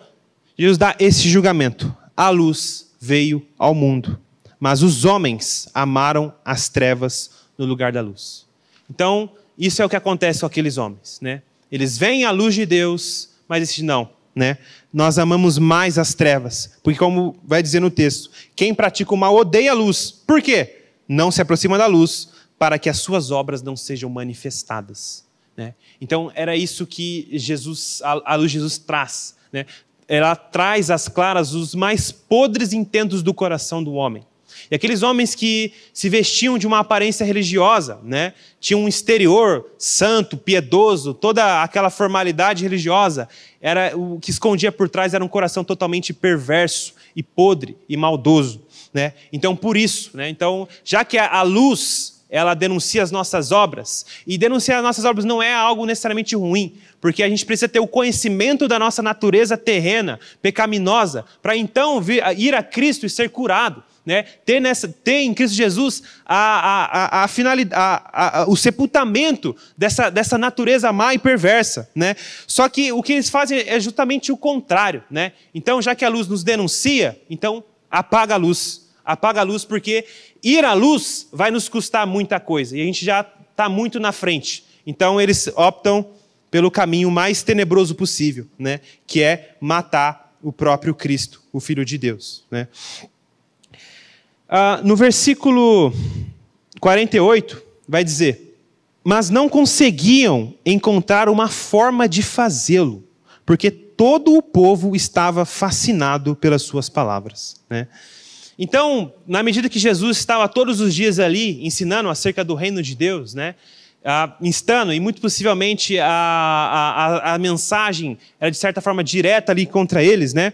Jesus dá esse julgamento. A luz veio ao mundo, mas os homens amaram as trevas no lugar da luz. Então, isso é o que acontece com aqueles homens, né? Eles veem a luz de Deus, mas dizem não, né? Nós amamos mais as trevas, porque como vai dizer no texto, quem pratica o mal odeia a luz. Por quê? Não se aproxima da luz para que as suas obras não sejam manifestadas. Né? Então era isso que Jesus, a, a luz de Jesus traz né? Ela traz às claras os mais podres intentos do coração do homem. E aqueles homens que se vestiam de uma aparência religiosa, né? tinham um exterior santo, piedoso, toda aquela formalidade religiosa, era o que escondia por trás era um coração totalmente perverso e podre e maldoso. Né? Então, por isso, né? então, já que a luz ela denuncia as nossas obras. E denunciar as nossas obras não é algo necessariamente ruim, porque a gente precisa ter o conhecimento da nossa natureza terrena, pecaminosa, para então vir, ir a Cristo e ser curado. Né? Ter, nessa, ter em Cristo Jesus a, a, a, a o sepultamento dessa, dessa natureza má e perversa. Né? Só que o que eles fazem é justamente o contrário. Né? Então, já que a luz nos denuncia, então apaga a luz apaga a luz, porque ir à luz vai nos custar muita coisa, e a gente já está muito na frente. Então eles optam pelo caminho mais tenebroso possível, né? que é matar o próprio Cristo, o Filho de Deus. Né? Ah, no versículo 48, vai dizer: Mas não conseguiam encontrar uma forma de fazê-lo, porque todo o povo estava fascinado pelas suas palavras. Né? Então, na medida que Jesus estava todos os dias ali ensinando acerca do reino de Deus, né? Ah, instando, e muito possivelmente a, a, a, mensagem era de certa forma direta ali contra eles, né?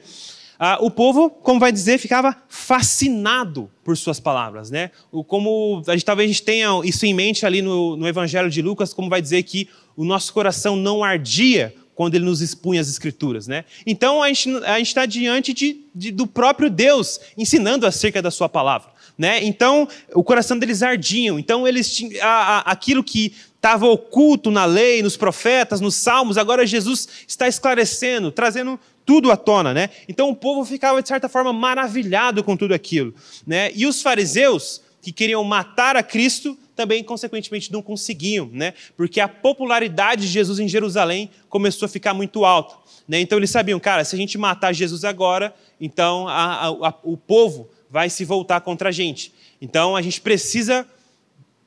Ah, o povo, como vai dizer, ficava fascinado por suas palavras, né? O, como a gente, talvez a gente tenha isso em mente ali no, no Evangelho de Lucas, como vai dizer que o nosso coração não ardia quando ele nos expunha as escrituras. Né? Então a gente está diante de, de, do próprio Deus ensinando acerca da sua palavra. Né? Então o coração deles ardiam. Então eles a, a, aquilo que estava oculto na lei, nos profetas, nos salmos, agora Jesus está esclarecendo, trazendo tudo à tona, né? Então o povo ficava de certa forma maravilhado com tudo aquilo, né? E os fariseus que queriam matar a Cristo também, consequentemente, não conseguiam, né? Porque a popularidade de Jesus em Jerusalém começou a ficar muito alta. Né? Então eles sabiam, cara, se a gente matar Jesus agora, então a, a, a, o povo vai se voltar contra a gente. Então a gente precisa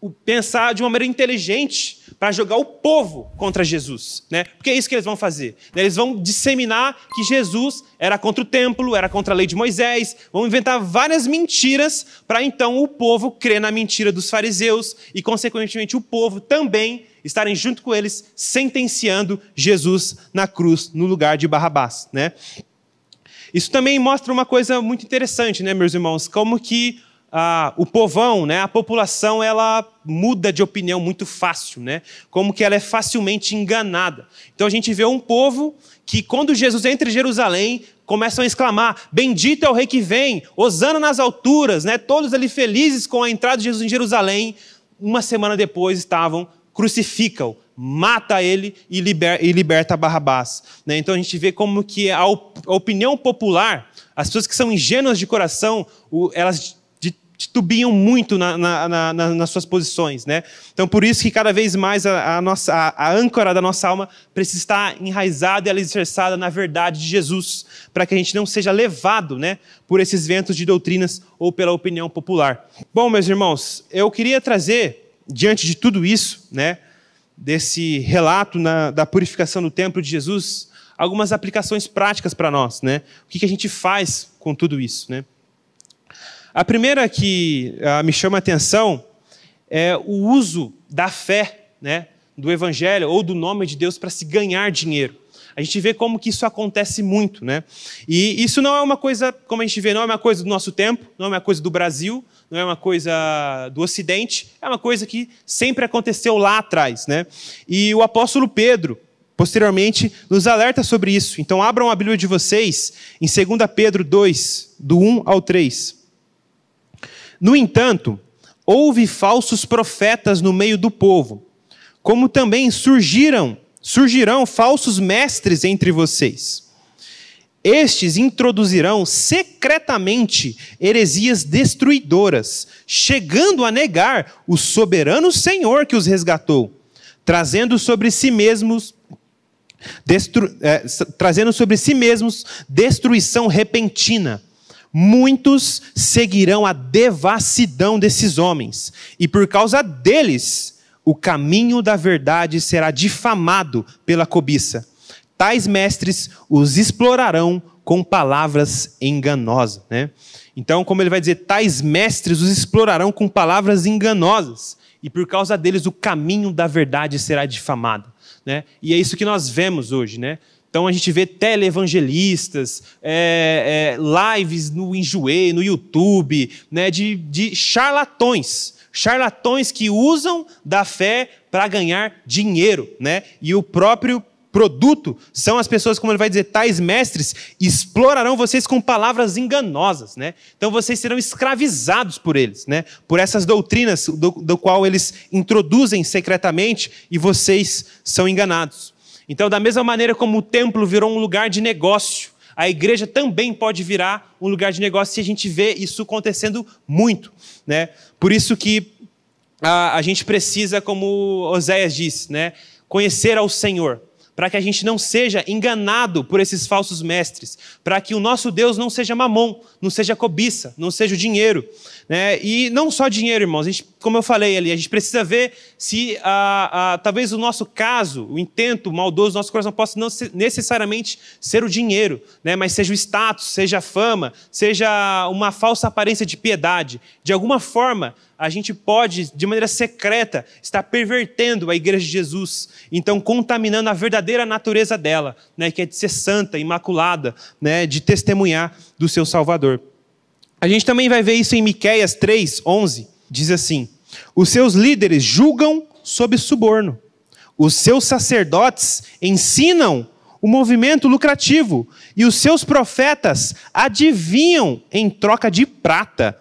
pensar de uma maneira inteligente para jogar o povo contra Jesus, né? Porque é isso que eles vão fazer. Né? Eles vão disseminar que Jesus era contra o templo, era contra a lei de Moisés, vão inventar várias mentiras para então o povo crer na mentira dos fariseus e consequentemente o povo também estarem junto com eles sentenciando Jesus na cruz no lugar de Barrabás, né? Isso também mostra uma coisa muito interessante, né, meus irmãos, como que ah, o povão, né, a população, ela muda de opinião muito fácil, né? Como que ela é facilmente enganada. Então a gente vê um povo que quando Jesus entra em Jerusalém, começam a exclamar: "Bendito é o rei que vem, osana nas alturas", né? Todos ali felizes com a entrada de Jesus em Jerusalém. Uma semana depois estavam crucificam, mata ele e, liber, e liberta Barrabás. Né? Então a gente vê como que a, op, a opinião popular, as pessoas que são ingênuas de coração, o, elas titubiam muito na, na, na, nas suas posições, né? Então, por isso que cada vez mais a, a nossa, a, a, âncora da nossa alma precisa estar enraizada e alicerçada na verdade de Jesus, para que a gente não seja levado, né, por esses ventos de doutrinas ou pela opinião popular. Bom, meus irmãos, eu queria trazer, diante de tudo isso, né, desse relato da purificação do templo de Jesus, algumas aplicações práticas para nós, né? O que, que a gente faz com tudo isso, né? A primeira que ah, me chama a atenção é o uso da fé, né, do evangelho ou do nome de Deus para se ganhar dinheiro. A gente vê como que isso acontece muito, né? E isso não é uma coisa, como a gente vê, não é uma coisa do nosso tempo, não é uma coisa do Brasil, não é uma coisa do Ocidente, é uma coisa que sempre aconteceu lá atrás, né? E o apóstolo Pedro, posteriormente, nos alerta sobre isso. Então abram a Bíblia de vocês em 2 Pedro 2, do 1 ao 3. No entanto, houve falsos profetas no meio do povo, como também surgiram, surgirão falsos mestres entre vocês. Estes introduzirão secretamente heresias destruidoras, chegando a negar o soberano Senhor que os resgatou, trazendo sobre si mesmos destru, eh, trazendo sobre si mesmos destruição repentina muitos seguirão a devassidão desses homens, e por causa deles o caminho da verdade será difamado pela cobiça. Tais mestres os explorarão com palavras enganosas. Né? Então, como ele vai dizer, tais mestres os explorarão com palavras enganosas, e por causa deles o caminho da verdade será difamado. Né? E é isso que nós vemos hoje. Né? Então a gente vê televangelistas, é, é, lives no Enjoê, no YouTube, né, de, de charlatões. Charlatões que usam da fé para ganhar dinheiro. Né? E o próprio produto são as pessoas, como ele vai dizer, tais mestres explorarão vocês com palavras enganosas, né? Então vocês serão escravizados por eles, né? Por essas doutrinas do, do qual eles introduzem secretamente e vocês são enganados. Então, da mesma maneira como o templo virou um lugar de negócio, a igreja também pode virar um lugar de negócio e a gente vê isso acontecendo muito. Né? Por isso que a, a gente precisa, como Oséias diz, né? conhecer ao Senhor para que a gente não seja enganado por esses falsos mestres, para que o nosso Deus não seja mamon, não seja cobiça, não seja o dinheiro. Né? E não só dinheiro, irmãos, gente, como eu falei ali, a gente precisa ver se a ah, ah, talvez o nosso caso, o intento maldoso do nosso coração possa não necessariamente ser o dinheiro, né? mas seja o status, seja a fama, seja uma falsa aparência de piedade. De alguma forma, a gente pode, de maneira secreta, estar pervertendo a igreja de Jesus, então contaminando a verdadeira natureza dela, né, que é de ser santa, imaculada, né, de testemunhar do seu Salvador. A gente também vai ver isso em Miqueias 3, 11, diz assim, os seus líderes julgam sob suborno, os seus sacerdotes ensinam o movimento lucrativo, e os seus profetas adivinham em troca de prata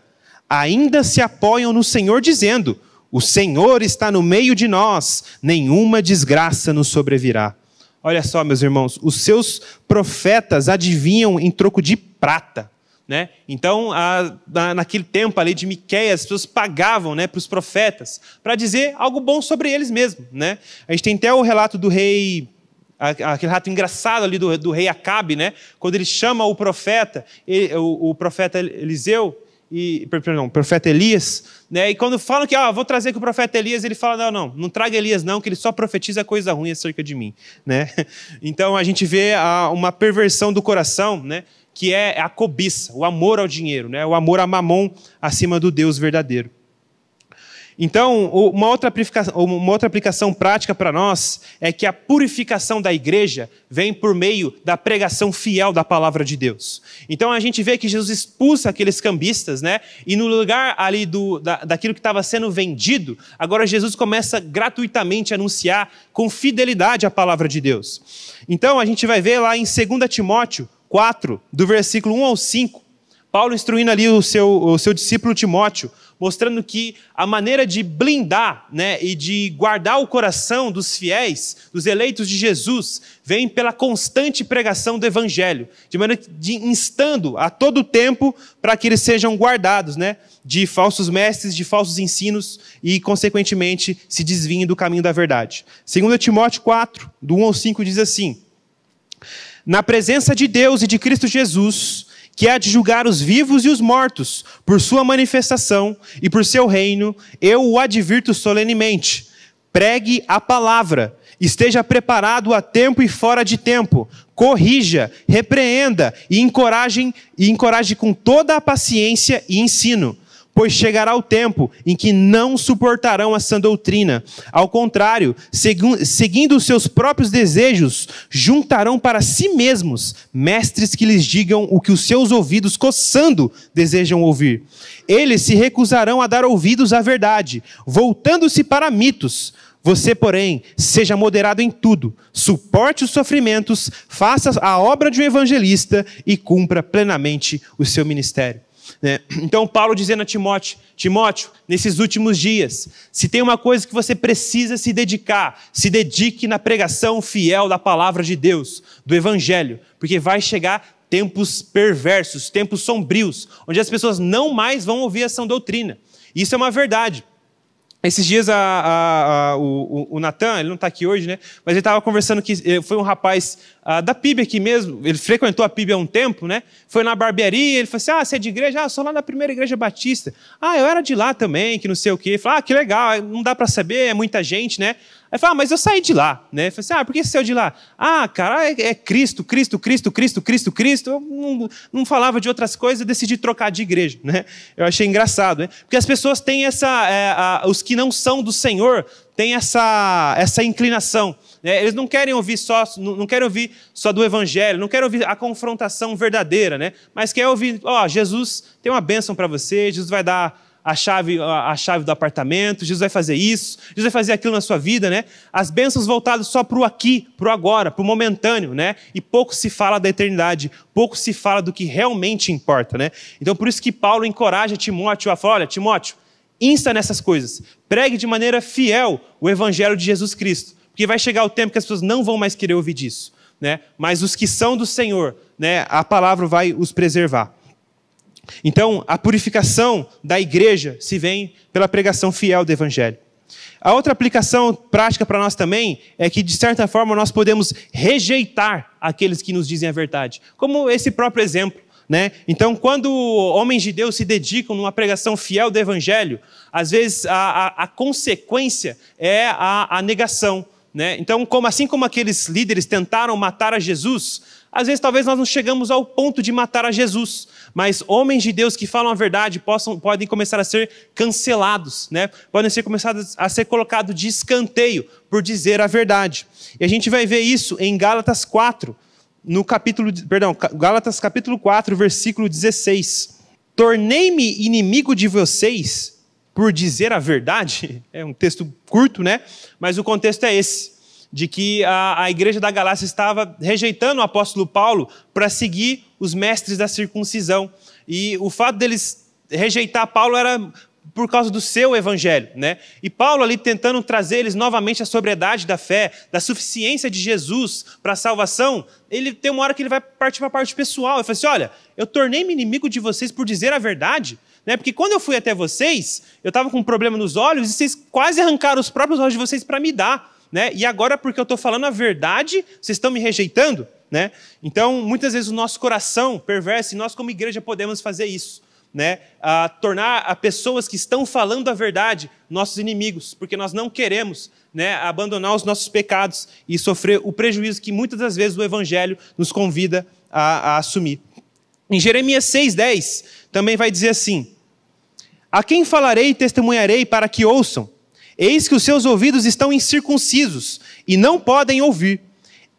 ainda se apoiam no Senhor, dizendo: O Senhor está no meio de nós, nenhuma desgraça nos sobrevirá. Olha só, meus irmãos, os seus profetas adivinham em troco de prata. Né? Então, a, a, naquele tempo ali de Miqueias, as pessoas pagavam né, para os profetas para dizer algo bom sobre eles mesmos, Né? A gente tem até o relato do rei aquele relato engraçado ali do, do, rei Acabe, né? Quando ele chama o profeta, ele, o, o, profeta Eliseu, e perdão, profeta Elias, né? E quando falam que ah, vou trazer que o profeta Elias, ele fala não, não, não traga Elias não, que ele só profetiza coisa ruim acerca de mim, né? Então a gente vê a, uma perversão do coração, né? Que é a cobiça, o amor ao dinheiro, né? O amor a mamon acima do Deus verdadeiro. Então, uma outra aplicação, uma outra aplicação prática para nós é que a purificação da igreja vem por meio da pregação fiel da palavra de Deus. Então, a gente vê que Jesus expulsa aqueles cambistas, né? E no lugar ali do, da, daquilo que estava sendo vendido, agora Jesus começa gratuitamente a anunciar com fidelidade a palavra de Deus. Então, a gente vai ver lá em 2 Timóteo 4, do versículo 1 ao 5, Paulo instruindo ali o seu, o seu discípulo Timóteo mostrando que a maneira de blindar né, e de guardar o coração dos fiéis, dos eleitos de Jesus, vem pela constante pregação do Evangelho, de maneira de instando a todo tempo para que eles sejam guardados né, de falsos mestres, de falsos ensinos e, consequentemente, se desviem do caminho da verdade. 2 Timóteo 4, do 1 ao 5, diz assim: Na presença de Deus e de Cristo Jesus, que há de julgar os vivos e os mortos, por sua manifestação e por seu reino, eu o advirto solenemente. Pregue a palavra, esteja preparado a tempo e fora de tempo, corrija, repreenda e encoraje, e encoraje com toda a paciência e ensino pois chegará o tempo em que não suportarão a sã doutrina. Ao contrário, seguindo os seus próprios desejos, juntarão para si mesmos mestres que lhes digam o que os seus ouvidos coçando desejam ouvir. Eles se recusarão a dar ouvidos à verdade, voltando-se para mitos. Você, porém, seja moderado em tudo, suporte os sofrimentos, faça a obra de um evangelista e cumpra plenamente o seu ministério. Né? Então, Paulo dizendo a Timóteo: Timóteo, nesses últimos dias, se tem uma coisa que você precisa se dedicar, se dedique na pregação fiel da palavra de Deus, do Evangelho, porque vai chegar tempos perversos, tempos sombrios, onde as pessoas não mais vão ouvir essa doutrina. Isso é uma verdade. Esses dias a, a, a, o, o Natan, ele não está aqui hoje, né? Mas ele estava conversando que eh, foi um rapaz ah, da PIB aqui mesmo, ele frequentou a PIB há um tempo, né? Foi na barbearia, ele falou assim: Ah, você é de igreja? Ah, sou lá na primeira igreja batista. Ah, eu era de lá também, que não sei o quê. Ele falou: Ah, que legal, não dá para saber, é muita gente, né? Aí fala, ah, mas eu saí de lá, né? Falei assim, ah, por que você saiu de lá? Ah, cara, é, é Cristo, Cristo, Cristo, Cristo, Cristo, Cristo. Eu não, não falava de outras coisas, e decidi trocar de igreja, né? Eu achei engraçado, né? Porque as pessoas têm essa, é, a, os que não são do Senhor, têm essa, essa inclinação. Né? Eles não querem ouvir só, não querem ouvir só do Evangelho, não querem ouvir a confrontação verdadeira, né? Mas querem ouvir, ó, oh, Jesus tem uma bênção para você, Jesus vai dar a chave, a, a chave do apartamento, Jesus vai fazer isso, Jesus vai fazer aquilo na sua vida, né? As bênçãos voltadas só para o aqui, para o agora, para o momentâneo, né? E pouco se fala da eternidade, pouco se fala do que realmente importa, né? Então por isso que Paulo encoraja Timóteo a falar, olha, Timóteo, insta nessas coisas, pregue de maneira fiel o evangelho de Jesus Cristo, porque vai chegar o tempo que as pessoas não vão mais querer ouvir disso, né? Mas os que são do Senhor, né? A palavra vai os preservar. Então, a purificação da igreja se vem pela pregação fiel do evangelho. A outra aplicação prática para nós também é que, de certa forma, nós podemos rejeitar aqueles que nos dizem a verdade, como esse próprio exemplo. Né? Então, quando homens de Deus se dedicam numa pregação fiel do Evangelho, às vezes a, a, a consequência é a, a negação. Né? Então, como, assim como aqueles líderes tentaram matar a Jesus, às vezes talvez nós não chegamos ao ponto de matar a Jesus, mas homens de Deus que falam a verdade possam, podem começar a ser cancelados, né? podem ser começados a ser colocados de escanteio por dizer a verdade. E a gente vai ver isso em Gálatas 4, no capítulo, perdão, Gálatas capítulo 4, versículo 16. Tornei-me inimigo de vocês por dizer a verdade. É um texto curto, né? Mas o contexto é esse de que a, a igreja da Galácia estava rejeitando o apóstolo Paulo para seguir os mestres da circuncisão. E o fato deles rejeitar Paulo era por causa do seu evangelho, né? E Paulo ali tentando trazer eles novamente à sobriedade da fé, da suficiência de Jesus para a salvação, ele tem uma hora que ele vai partir para a parte pessoal. Ele fala assim: olha, eu tornei-me inimigo de vocês por dizer a verdade, né? Porque quando eu fui até vocês, eu estava com um problema nos olhos e vocês quase arrancaram os próprios olhos de vocês para me dar né? E agora porque eu estou falando a verdade, vocês estão me rejeitando, né? Então, muitas vezes o nosso coração perverso, e nós como igreja podemos fazer isso, né? A tornar a pessoas que estão falando a verdade nossos inimigos, porque nós não queremos, né, abandonar os nossos pecados e sofrer o prejuízo que muitas das vezes o evangelho nos convida a, a assumir. Em Jeremias 6:10 também vai dizer assim: A quem falarei e testemunharei para que ouçam? Eis que os seus ouvidos estão incircuncisos e não podem ouvir.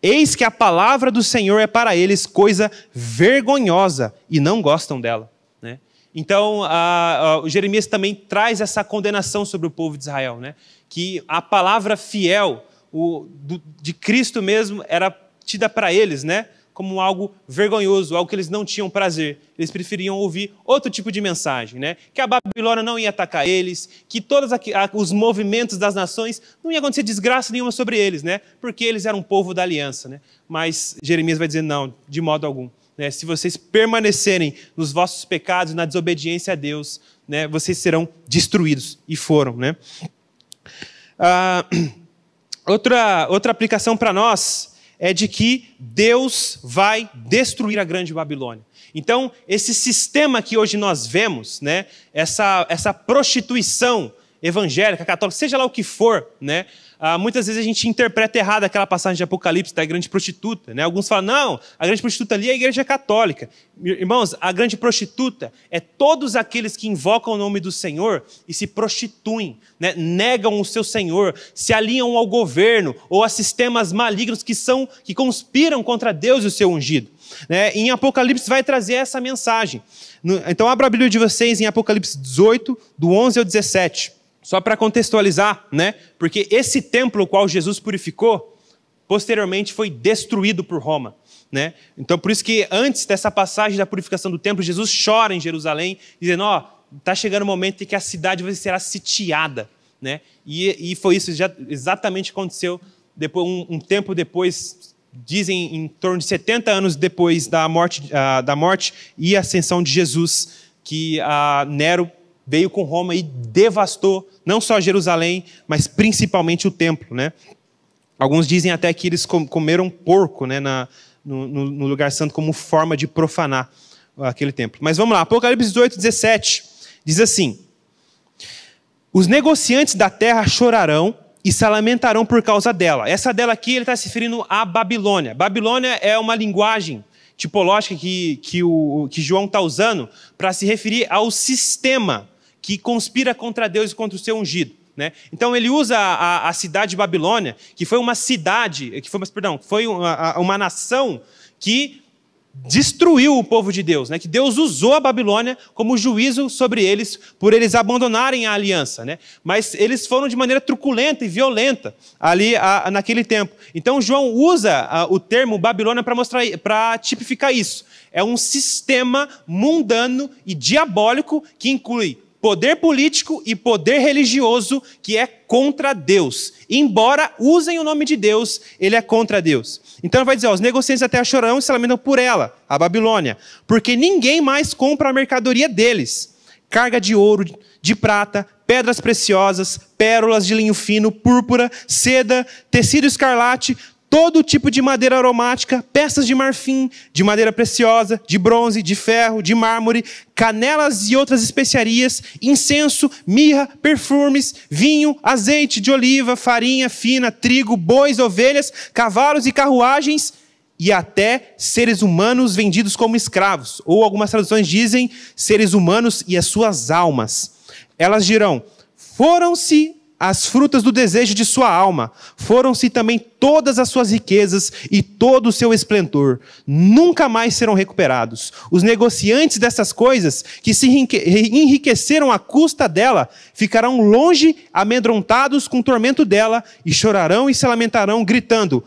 Eis que a palavra do Senhor é para eles coisa vergonhosa e não gostam dela. Né? Então, a, a, Jeremias também traz essa condenação sobre o povo de Israel, né? que a palavra fiel o, do, de Cristo mesmo era tida para eles, né? como algo vergonhoso, algo que eles não tinham prazer. Eles preferiam ouvir outro tipo de mensagem, né? Que a Babilônia não ia atacar eles, que todos os movimentos das nações não ia acontecer desgraça nenhuma sobre eles, né? Porque eles eram um povo da aliança, né? Mas Jeremias vai dizer não, de modo algum. Né? Se vocês permanecerem nos vossos pecados, na desobediência a Deus, né? Vocês serão destruídos e foram, né? Ah, outra outra aplicação para nós é de que Deus vai destruir a grande Babilônia. Então, esse sistema que hoje nós vemos, né, essa, essa prostituição evangélica, católica, seja lá o que for, né, ah, muitas vezes a gente interpreta errado aquela passagem de Apocalipse da grande prostituta. Né? Alguns falam, não, a grande prostituta ali é a igreja católica. Irmãos, a grande prostituta é todos aqueles que invocam o nome do Senhor e se prostituem, né? negam o seu Senhor, se alinham ao governo ou a sistemas malignos que são que conspiram contra Deus e o seu ungido. Né? Em Apocalipse vai trazer essa mensagem. Então abra a Bíblia de vocês em Apocalipse 18, do 11 ao 17. Só para contextualizar, né? Porque esse templo, o qual Jesus purificou, posteriormente foi destruído por Roma. Né? Então, por isso que antes dessa passagem da purificação do templo, Jesus chora em Jerusalém, dizendo: Ó, oh, está chegando o momento em que a cidade vai ser sitiada. Né? E, e foi isso, já exatamente aconteceu depois, um, um, tempo depois, dizem em torno de 70 anos depois da morte, uh, da morte e ascensão de Jesus, que uh, Nero veio com Roma e devastou não só Jerusalém, mas principalmente o templo, né? Alguns dizem até que eles comeram porco, né, na, no, no lugar santo como forma de profanar ah, aquele templo. Mas vamos lá, Apocalipse 18, 17 diz assim: Os negociantes da terra chorarão e se lamentarão por causa dela. Essa dela aqui, ele está se referindo à Babilônia. Babilônia é uma linguagem tipológica que, que, o, que João está usando para se referir ao sistema que conspira contra Deus e contra o seu ungido. Né? Então ele usa a, a, cidade de Babilônia, que foi uma cidade, que foi, mas, perdão, foi uma, uma nação que destruiu o povo de Deus, né? Que Deus usou a Babilônia como juízo sobre eles por eles abandonarem a aliança, né? Mas eles foram de maneira truculenta e violenta ali a, a, naquele tempo. Então João usa a, o termo Babilônia para mostrar, para tipificar isso. É um sistema mundano e diabólico que inclui poder político e poder religioso que é contra Deus. Embora usem o nome de Deus, ele é contra Deus. Então vai dizer, ó, os negociantes até a chorarão e se lamentam por ela, a Babilônia, porque ninguém mais compra a mercadoria deles. Carga de ouro, de prata, pedras preciosas, pérolas de linho fino, púrpura, seda, tecido escarlate, todo tipo de madeira aromática, peças de marfim, de madeira preciosa, de bronze, de ferro, de mármore, canelas e outras especiarias, incenso, mirra, perfumes, vinho, azeite de oliva, farinha fina, trigo, bois, ovelhas, cavalos e carruagens e até seres humanos vendidos como escravos, ou algumas traduções dizem seres humanos e as suas almas. Elas dirão: foram-se as frutas do desejo de sua alma, foram-se também todas as suas riquezas e todo o seu esplendor. Nunca mais serão recuperados. Os negociantes dessas coisas, que se enriqueceram à custa dela, ficarão longe, amedrontados com o tormento dela, e chorarão e se lamentarão, gritando: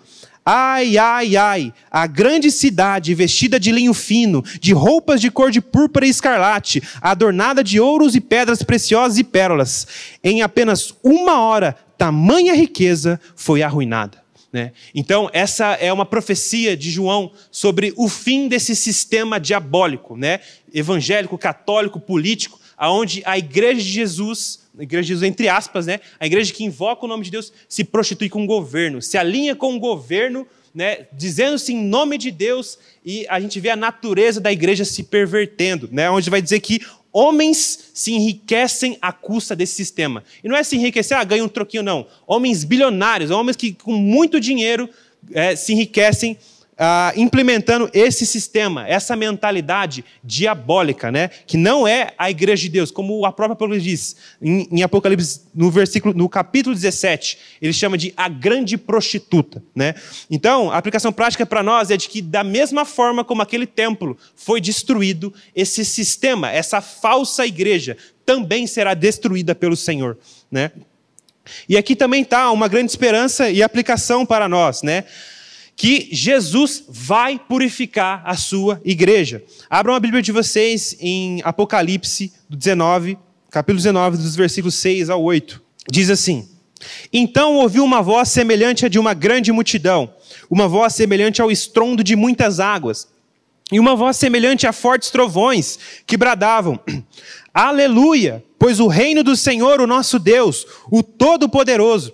Ai, ai, ai, a grande cidade vestida de linho fino, de roupas de cor de púrpura e escarlate, adornada de ouros e pedras preciosas e pérolas. Em apenas uma hora, tamanha riqueza foi arruinada. Né? Então, essa é uma profecia de João sobre o fim desse sistema diabólico, né? evangélico, católico, político, aonde a igreja de Jesus igreja de Jesus, entre aspas, né? A igreja que invoca o nome de Deus se prostitui com o governo, se alinha com o governo, né? Dizendo-se em nome de Deus e a gente vê a natureza da igreja se pervertendo, né? Onde vai dizer que homens se enriquecem à custa desse sistema. E não é se enriquecer, ah, ganha um troquinho, não. Homens bilionários, homens que com muito dinheiro é, se enriquecem ah, implementando esse sistema, essa mentalidade diabólica, né? que não é a igreja de Deus, como a própria Bíblia diz em, em, Apocalipse, no versículo, no capítulo 17, ele chama de a grande prostituta. Né? Então, a aplicação prática para nós é de que, da mesma forma como aquele templo foi destruído, esse sistema, essa falsa igreja, também será destruída pelo Senhor. Né? E aqui também está uma grande esperança e aplicação para nós. Né? que Jesus vai purificar a sua igreja. Abram a Bíblia de vocês em Apocalipse 19, capítulo 19, dos versículos 6 ao 8. Diz assim: Então ouvi uma voz semelhante a de uma grande multidão, uma voz semelhante ao estrondo de muitas águas, e uma voz semelhante a fortes trovões que bradavam: Aleluia! Pois o reino do Senhor, o nosso Deus, o Todo-Poderoso,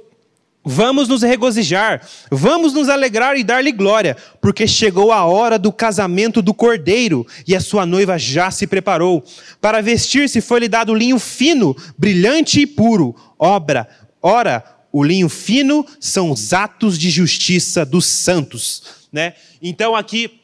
Vamos nos regozijar, vamos nos alegrar e dar-lhe glória, porque chegou a hora do casamento do cordeiro e a sua noiva já se preparou. Para vestir-se foi-lhe dado linho fino, brilhante e puro. Obra, ora, o linho fino são os atos de justiça dos santos. Né? Então aqui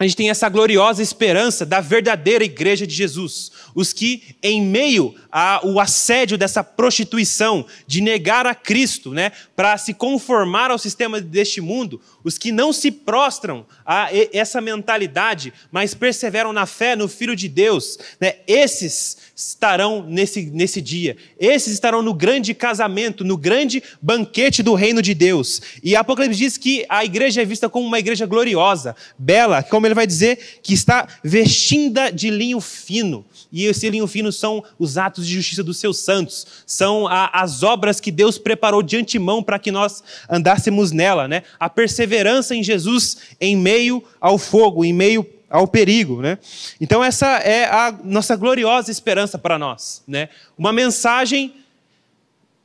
a gente tem essa gloriosa esperança da verdadeira igreja de Jesus, os que, em meio ao assédio dessa prostituição, de negar a Cristo, né, para se conformar ao sistema deste mundo, os que não se prostram a essa mentalidade, mas perseveram na fé no Filho de Deus, né? esses estarão nesse, nesse dia, esses estarão no grande casamento, no grande banquete do reino de Deus. E Apocalipse diz que a igreja é vista como uma igreja gloriosa, bela, como ele vai dizer, que está vestida de linho fino. E esse linho fino são os atos de justiça dos seus santos, são a, as obras que Deus preparou de antemão para que nós andássemos nela, né? A perseverança perseverança em Jesus em meio ao fogo, em meio ao perigo, né? Então essa é a nossa gloriosa esperança para nós, né? Uma mensagem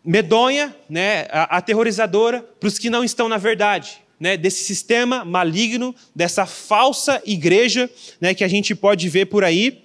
medonha, né, aterrorizadora para os que não estão na verdade, né, desse sistema maligno, dessa falsa igreja né, que a gente pode ver por aí,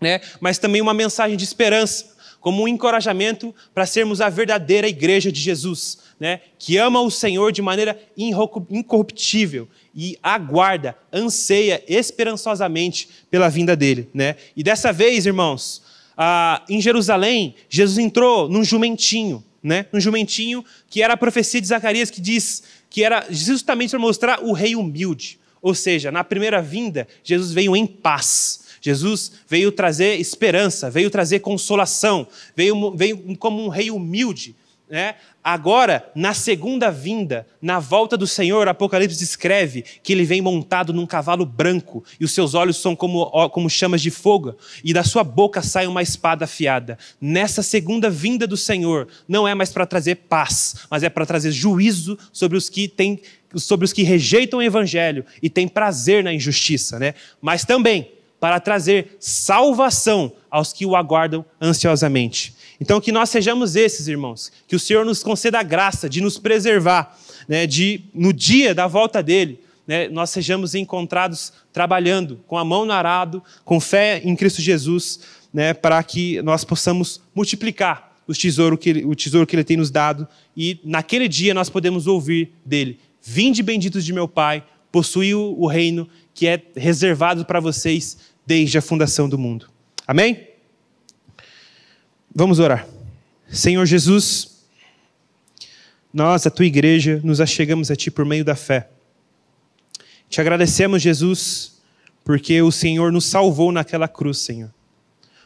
né, mas também uma mensagem de esperança, como um encorajamento para sermos a verdadeira igreja de Jesus, né? que ama o Senhor de maneira incorruptível e aguarda, anseia esperançosamente pela vinda dele. Né? E dessa vez, irmãos, ah, em Jerusalém, Jesus entrou num jumentinho, né? num jumentinho que era a profecia de Zacarias que diz que era justamente para mostrar o rei humilde. Ou seja, na primeira vinda, Jesus veio em paz Jesus veio trazer esperança, veio trazer consolação, veio, veio como um rei humilde. Né? Agora, na segunda vinda, na volta do Senhor, Apocalipse escreve que ele vem montado num cavalo branco e os seus olhos são como, como chamas de fogo e da sua boca sai uma espada afiada. Nessa segunda vinda do Senhor, não é mais para trazer paz, mas é para trazer juízo sobre os que têm, sobre os que rejeitam o evangelho e têm prazer na injustiça, né? Mas também para trazer salvação aos que o aguardam ansiosamente. Então, que nós sejamos esses, irmãos, que o Senhor nos conceda a graça de nos preservar, né, de no dia da volta dele, né, nós sejamos encontrados trabalhando com a mão no arado, com fé em Cristo Jesus, né, para que nós possamos multiplicar o tesouro, que ele, o tesouro que ele tem nos dado e naquele dia nós podemos ouvir dele: Vinde benditos de meu Pai, possui o reino que é reservado para vocês desde a fundação do mundo. Amém? Vamos orar. Senhor Jesus, nós, a tua igreja, nos achegamos a ti por meio da fé. Te agradecemos, Jesus, porque o Senhor nos salvou naquela cruz, Senhor.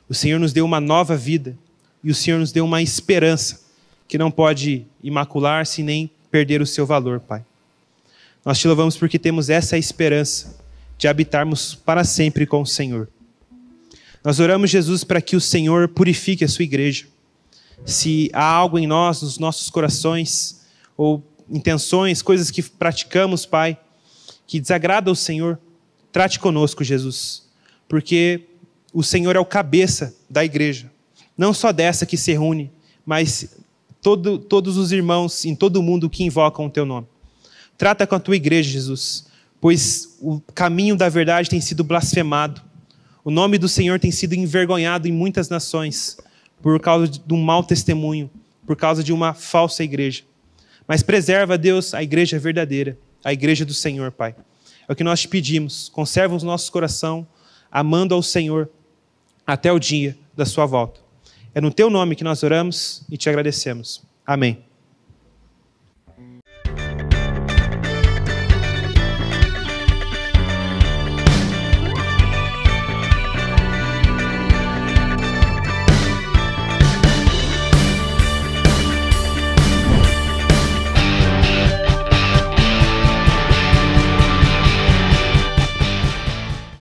O Senhor nos deu uma nova vida e o Senhor nos deu uma esperança que não pode imacular-se nem perder o seu valor, Pai. Nós te louvamos porque temos essa esperança de habitarmos para sempre com o Senhor. Nós oramos, Jesus, para que o Senhor purifique a sua igreja. Se há algo em nós, nos nossos corações, ou intenções, coisas que praticamos, Pai, que desagrada ao Senhor, trate conosco, Jesus, porque o Senhor é o cabeça da igreja, não só dessa que se reúne, mas todo, todos os irmãos em todo o mundo que invocam o Teu nome. Trata com a Tua igreja, Jesus, pois o caminho da verdade tem sido blasfemado. O nome do Senhor tem sido envergonhado em muitas nações por causa de um mau testemunho, por causa de uma falsa igreja. Mas preserva, Deus, a igreja verdadeira, a igreja do Senhor, Pai. É o que nós te pedimos. Conserva os nossos coração, amando ao Senhor até o dia da sua volta. É no teu nome que nós oramos e te agradecemos. Amém.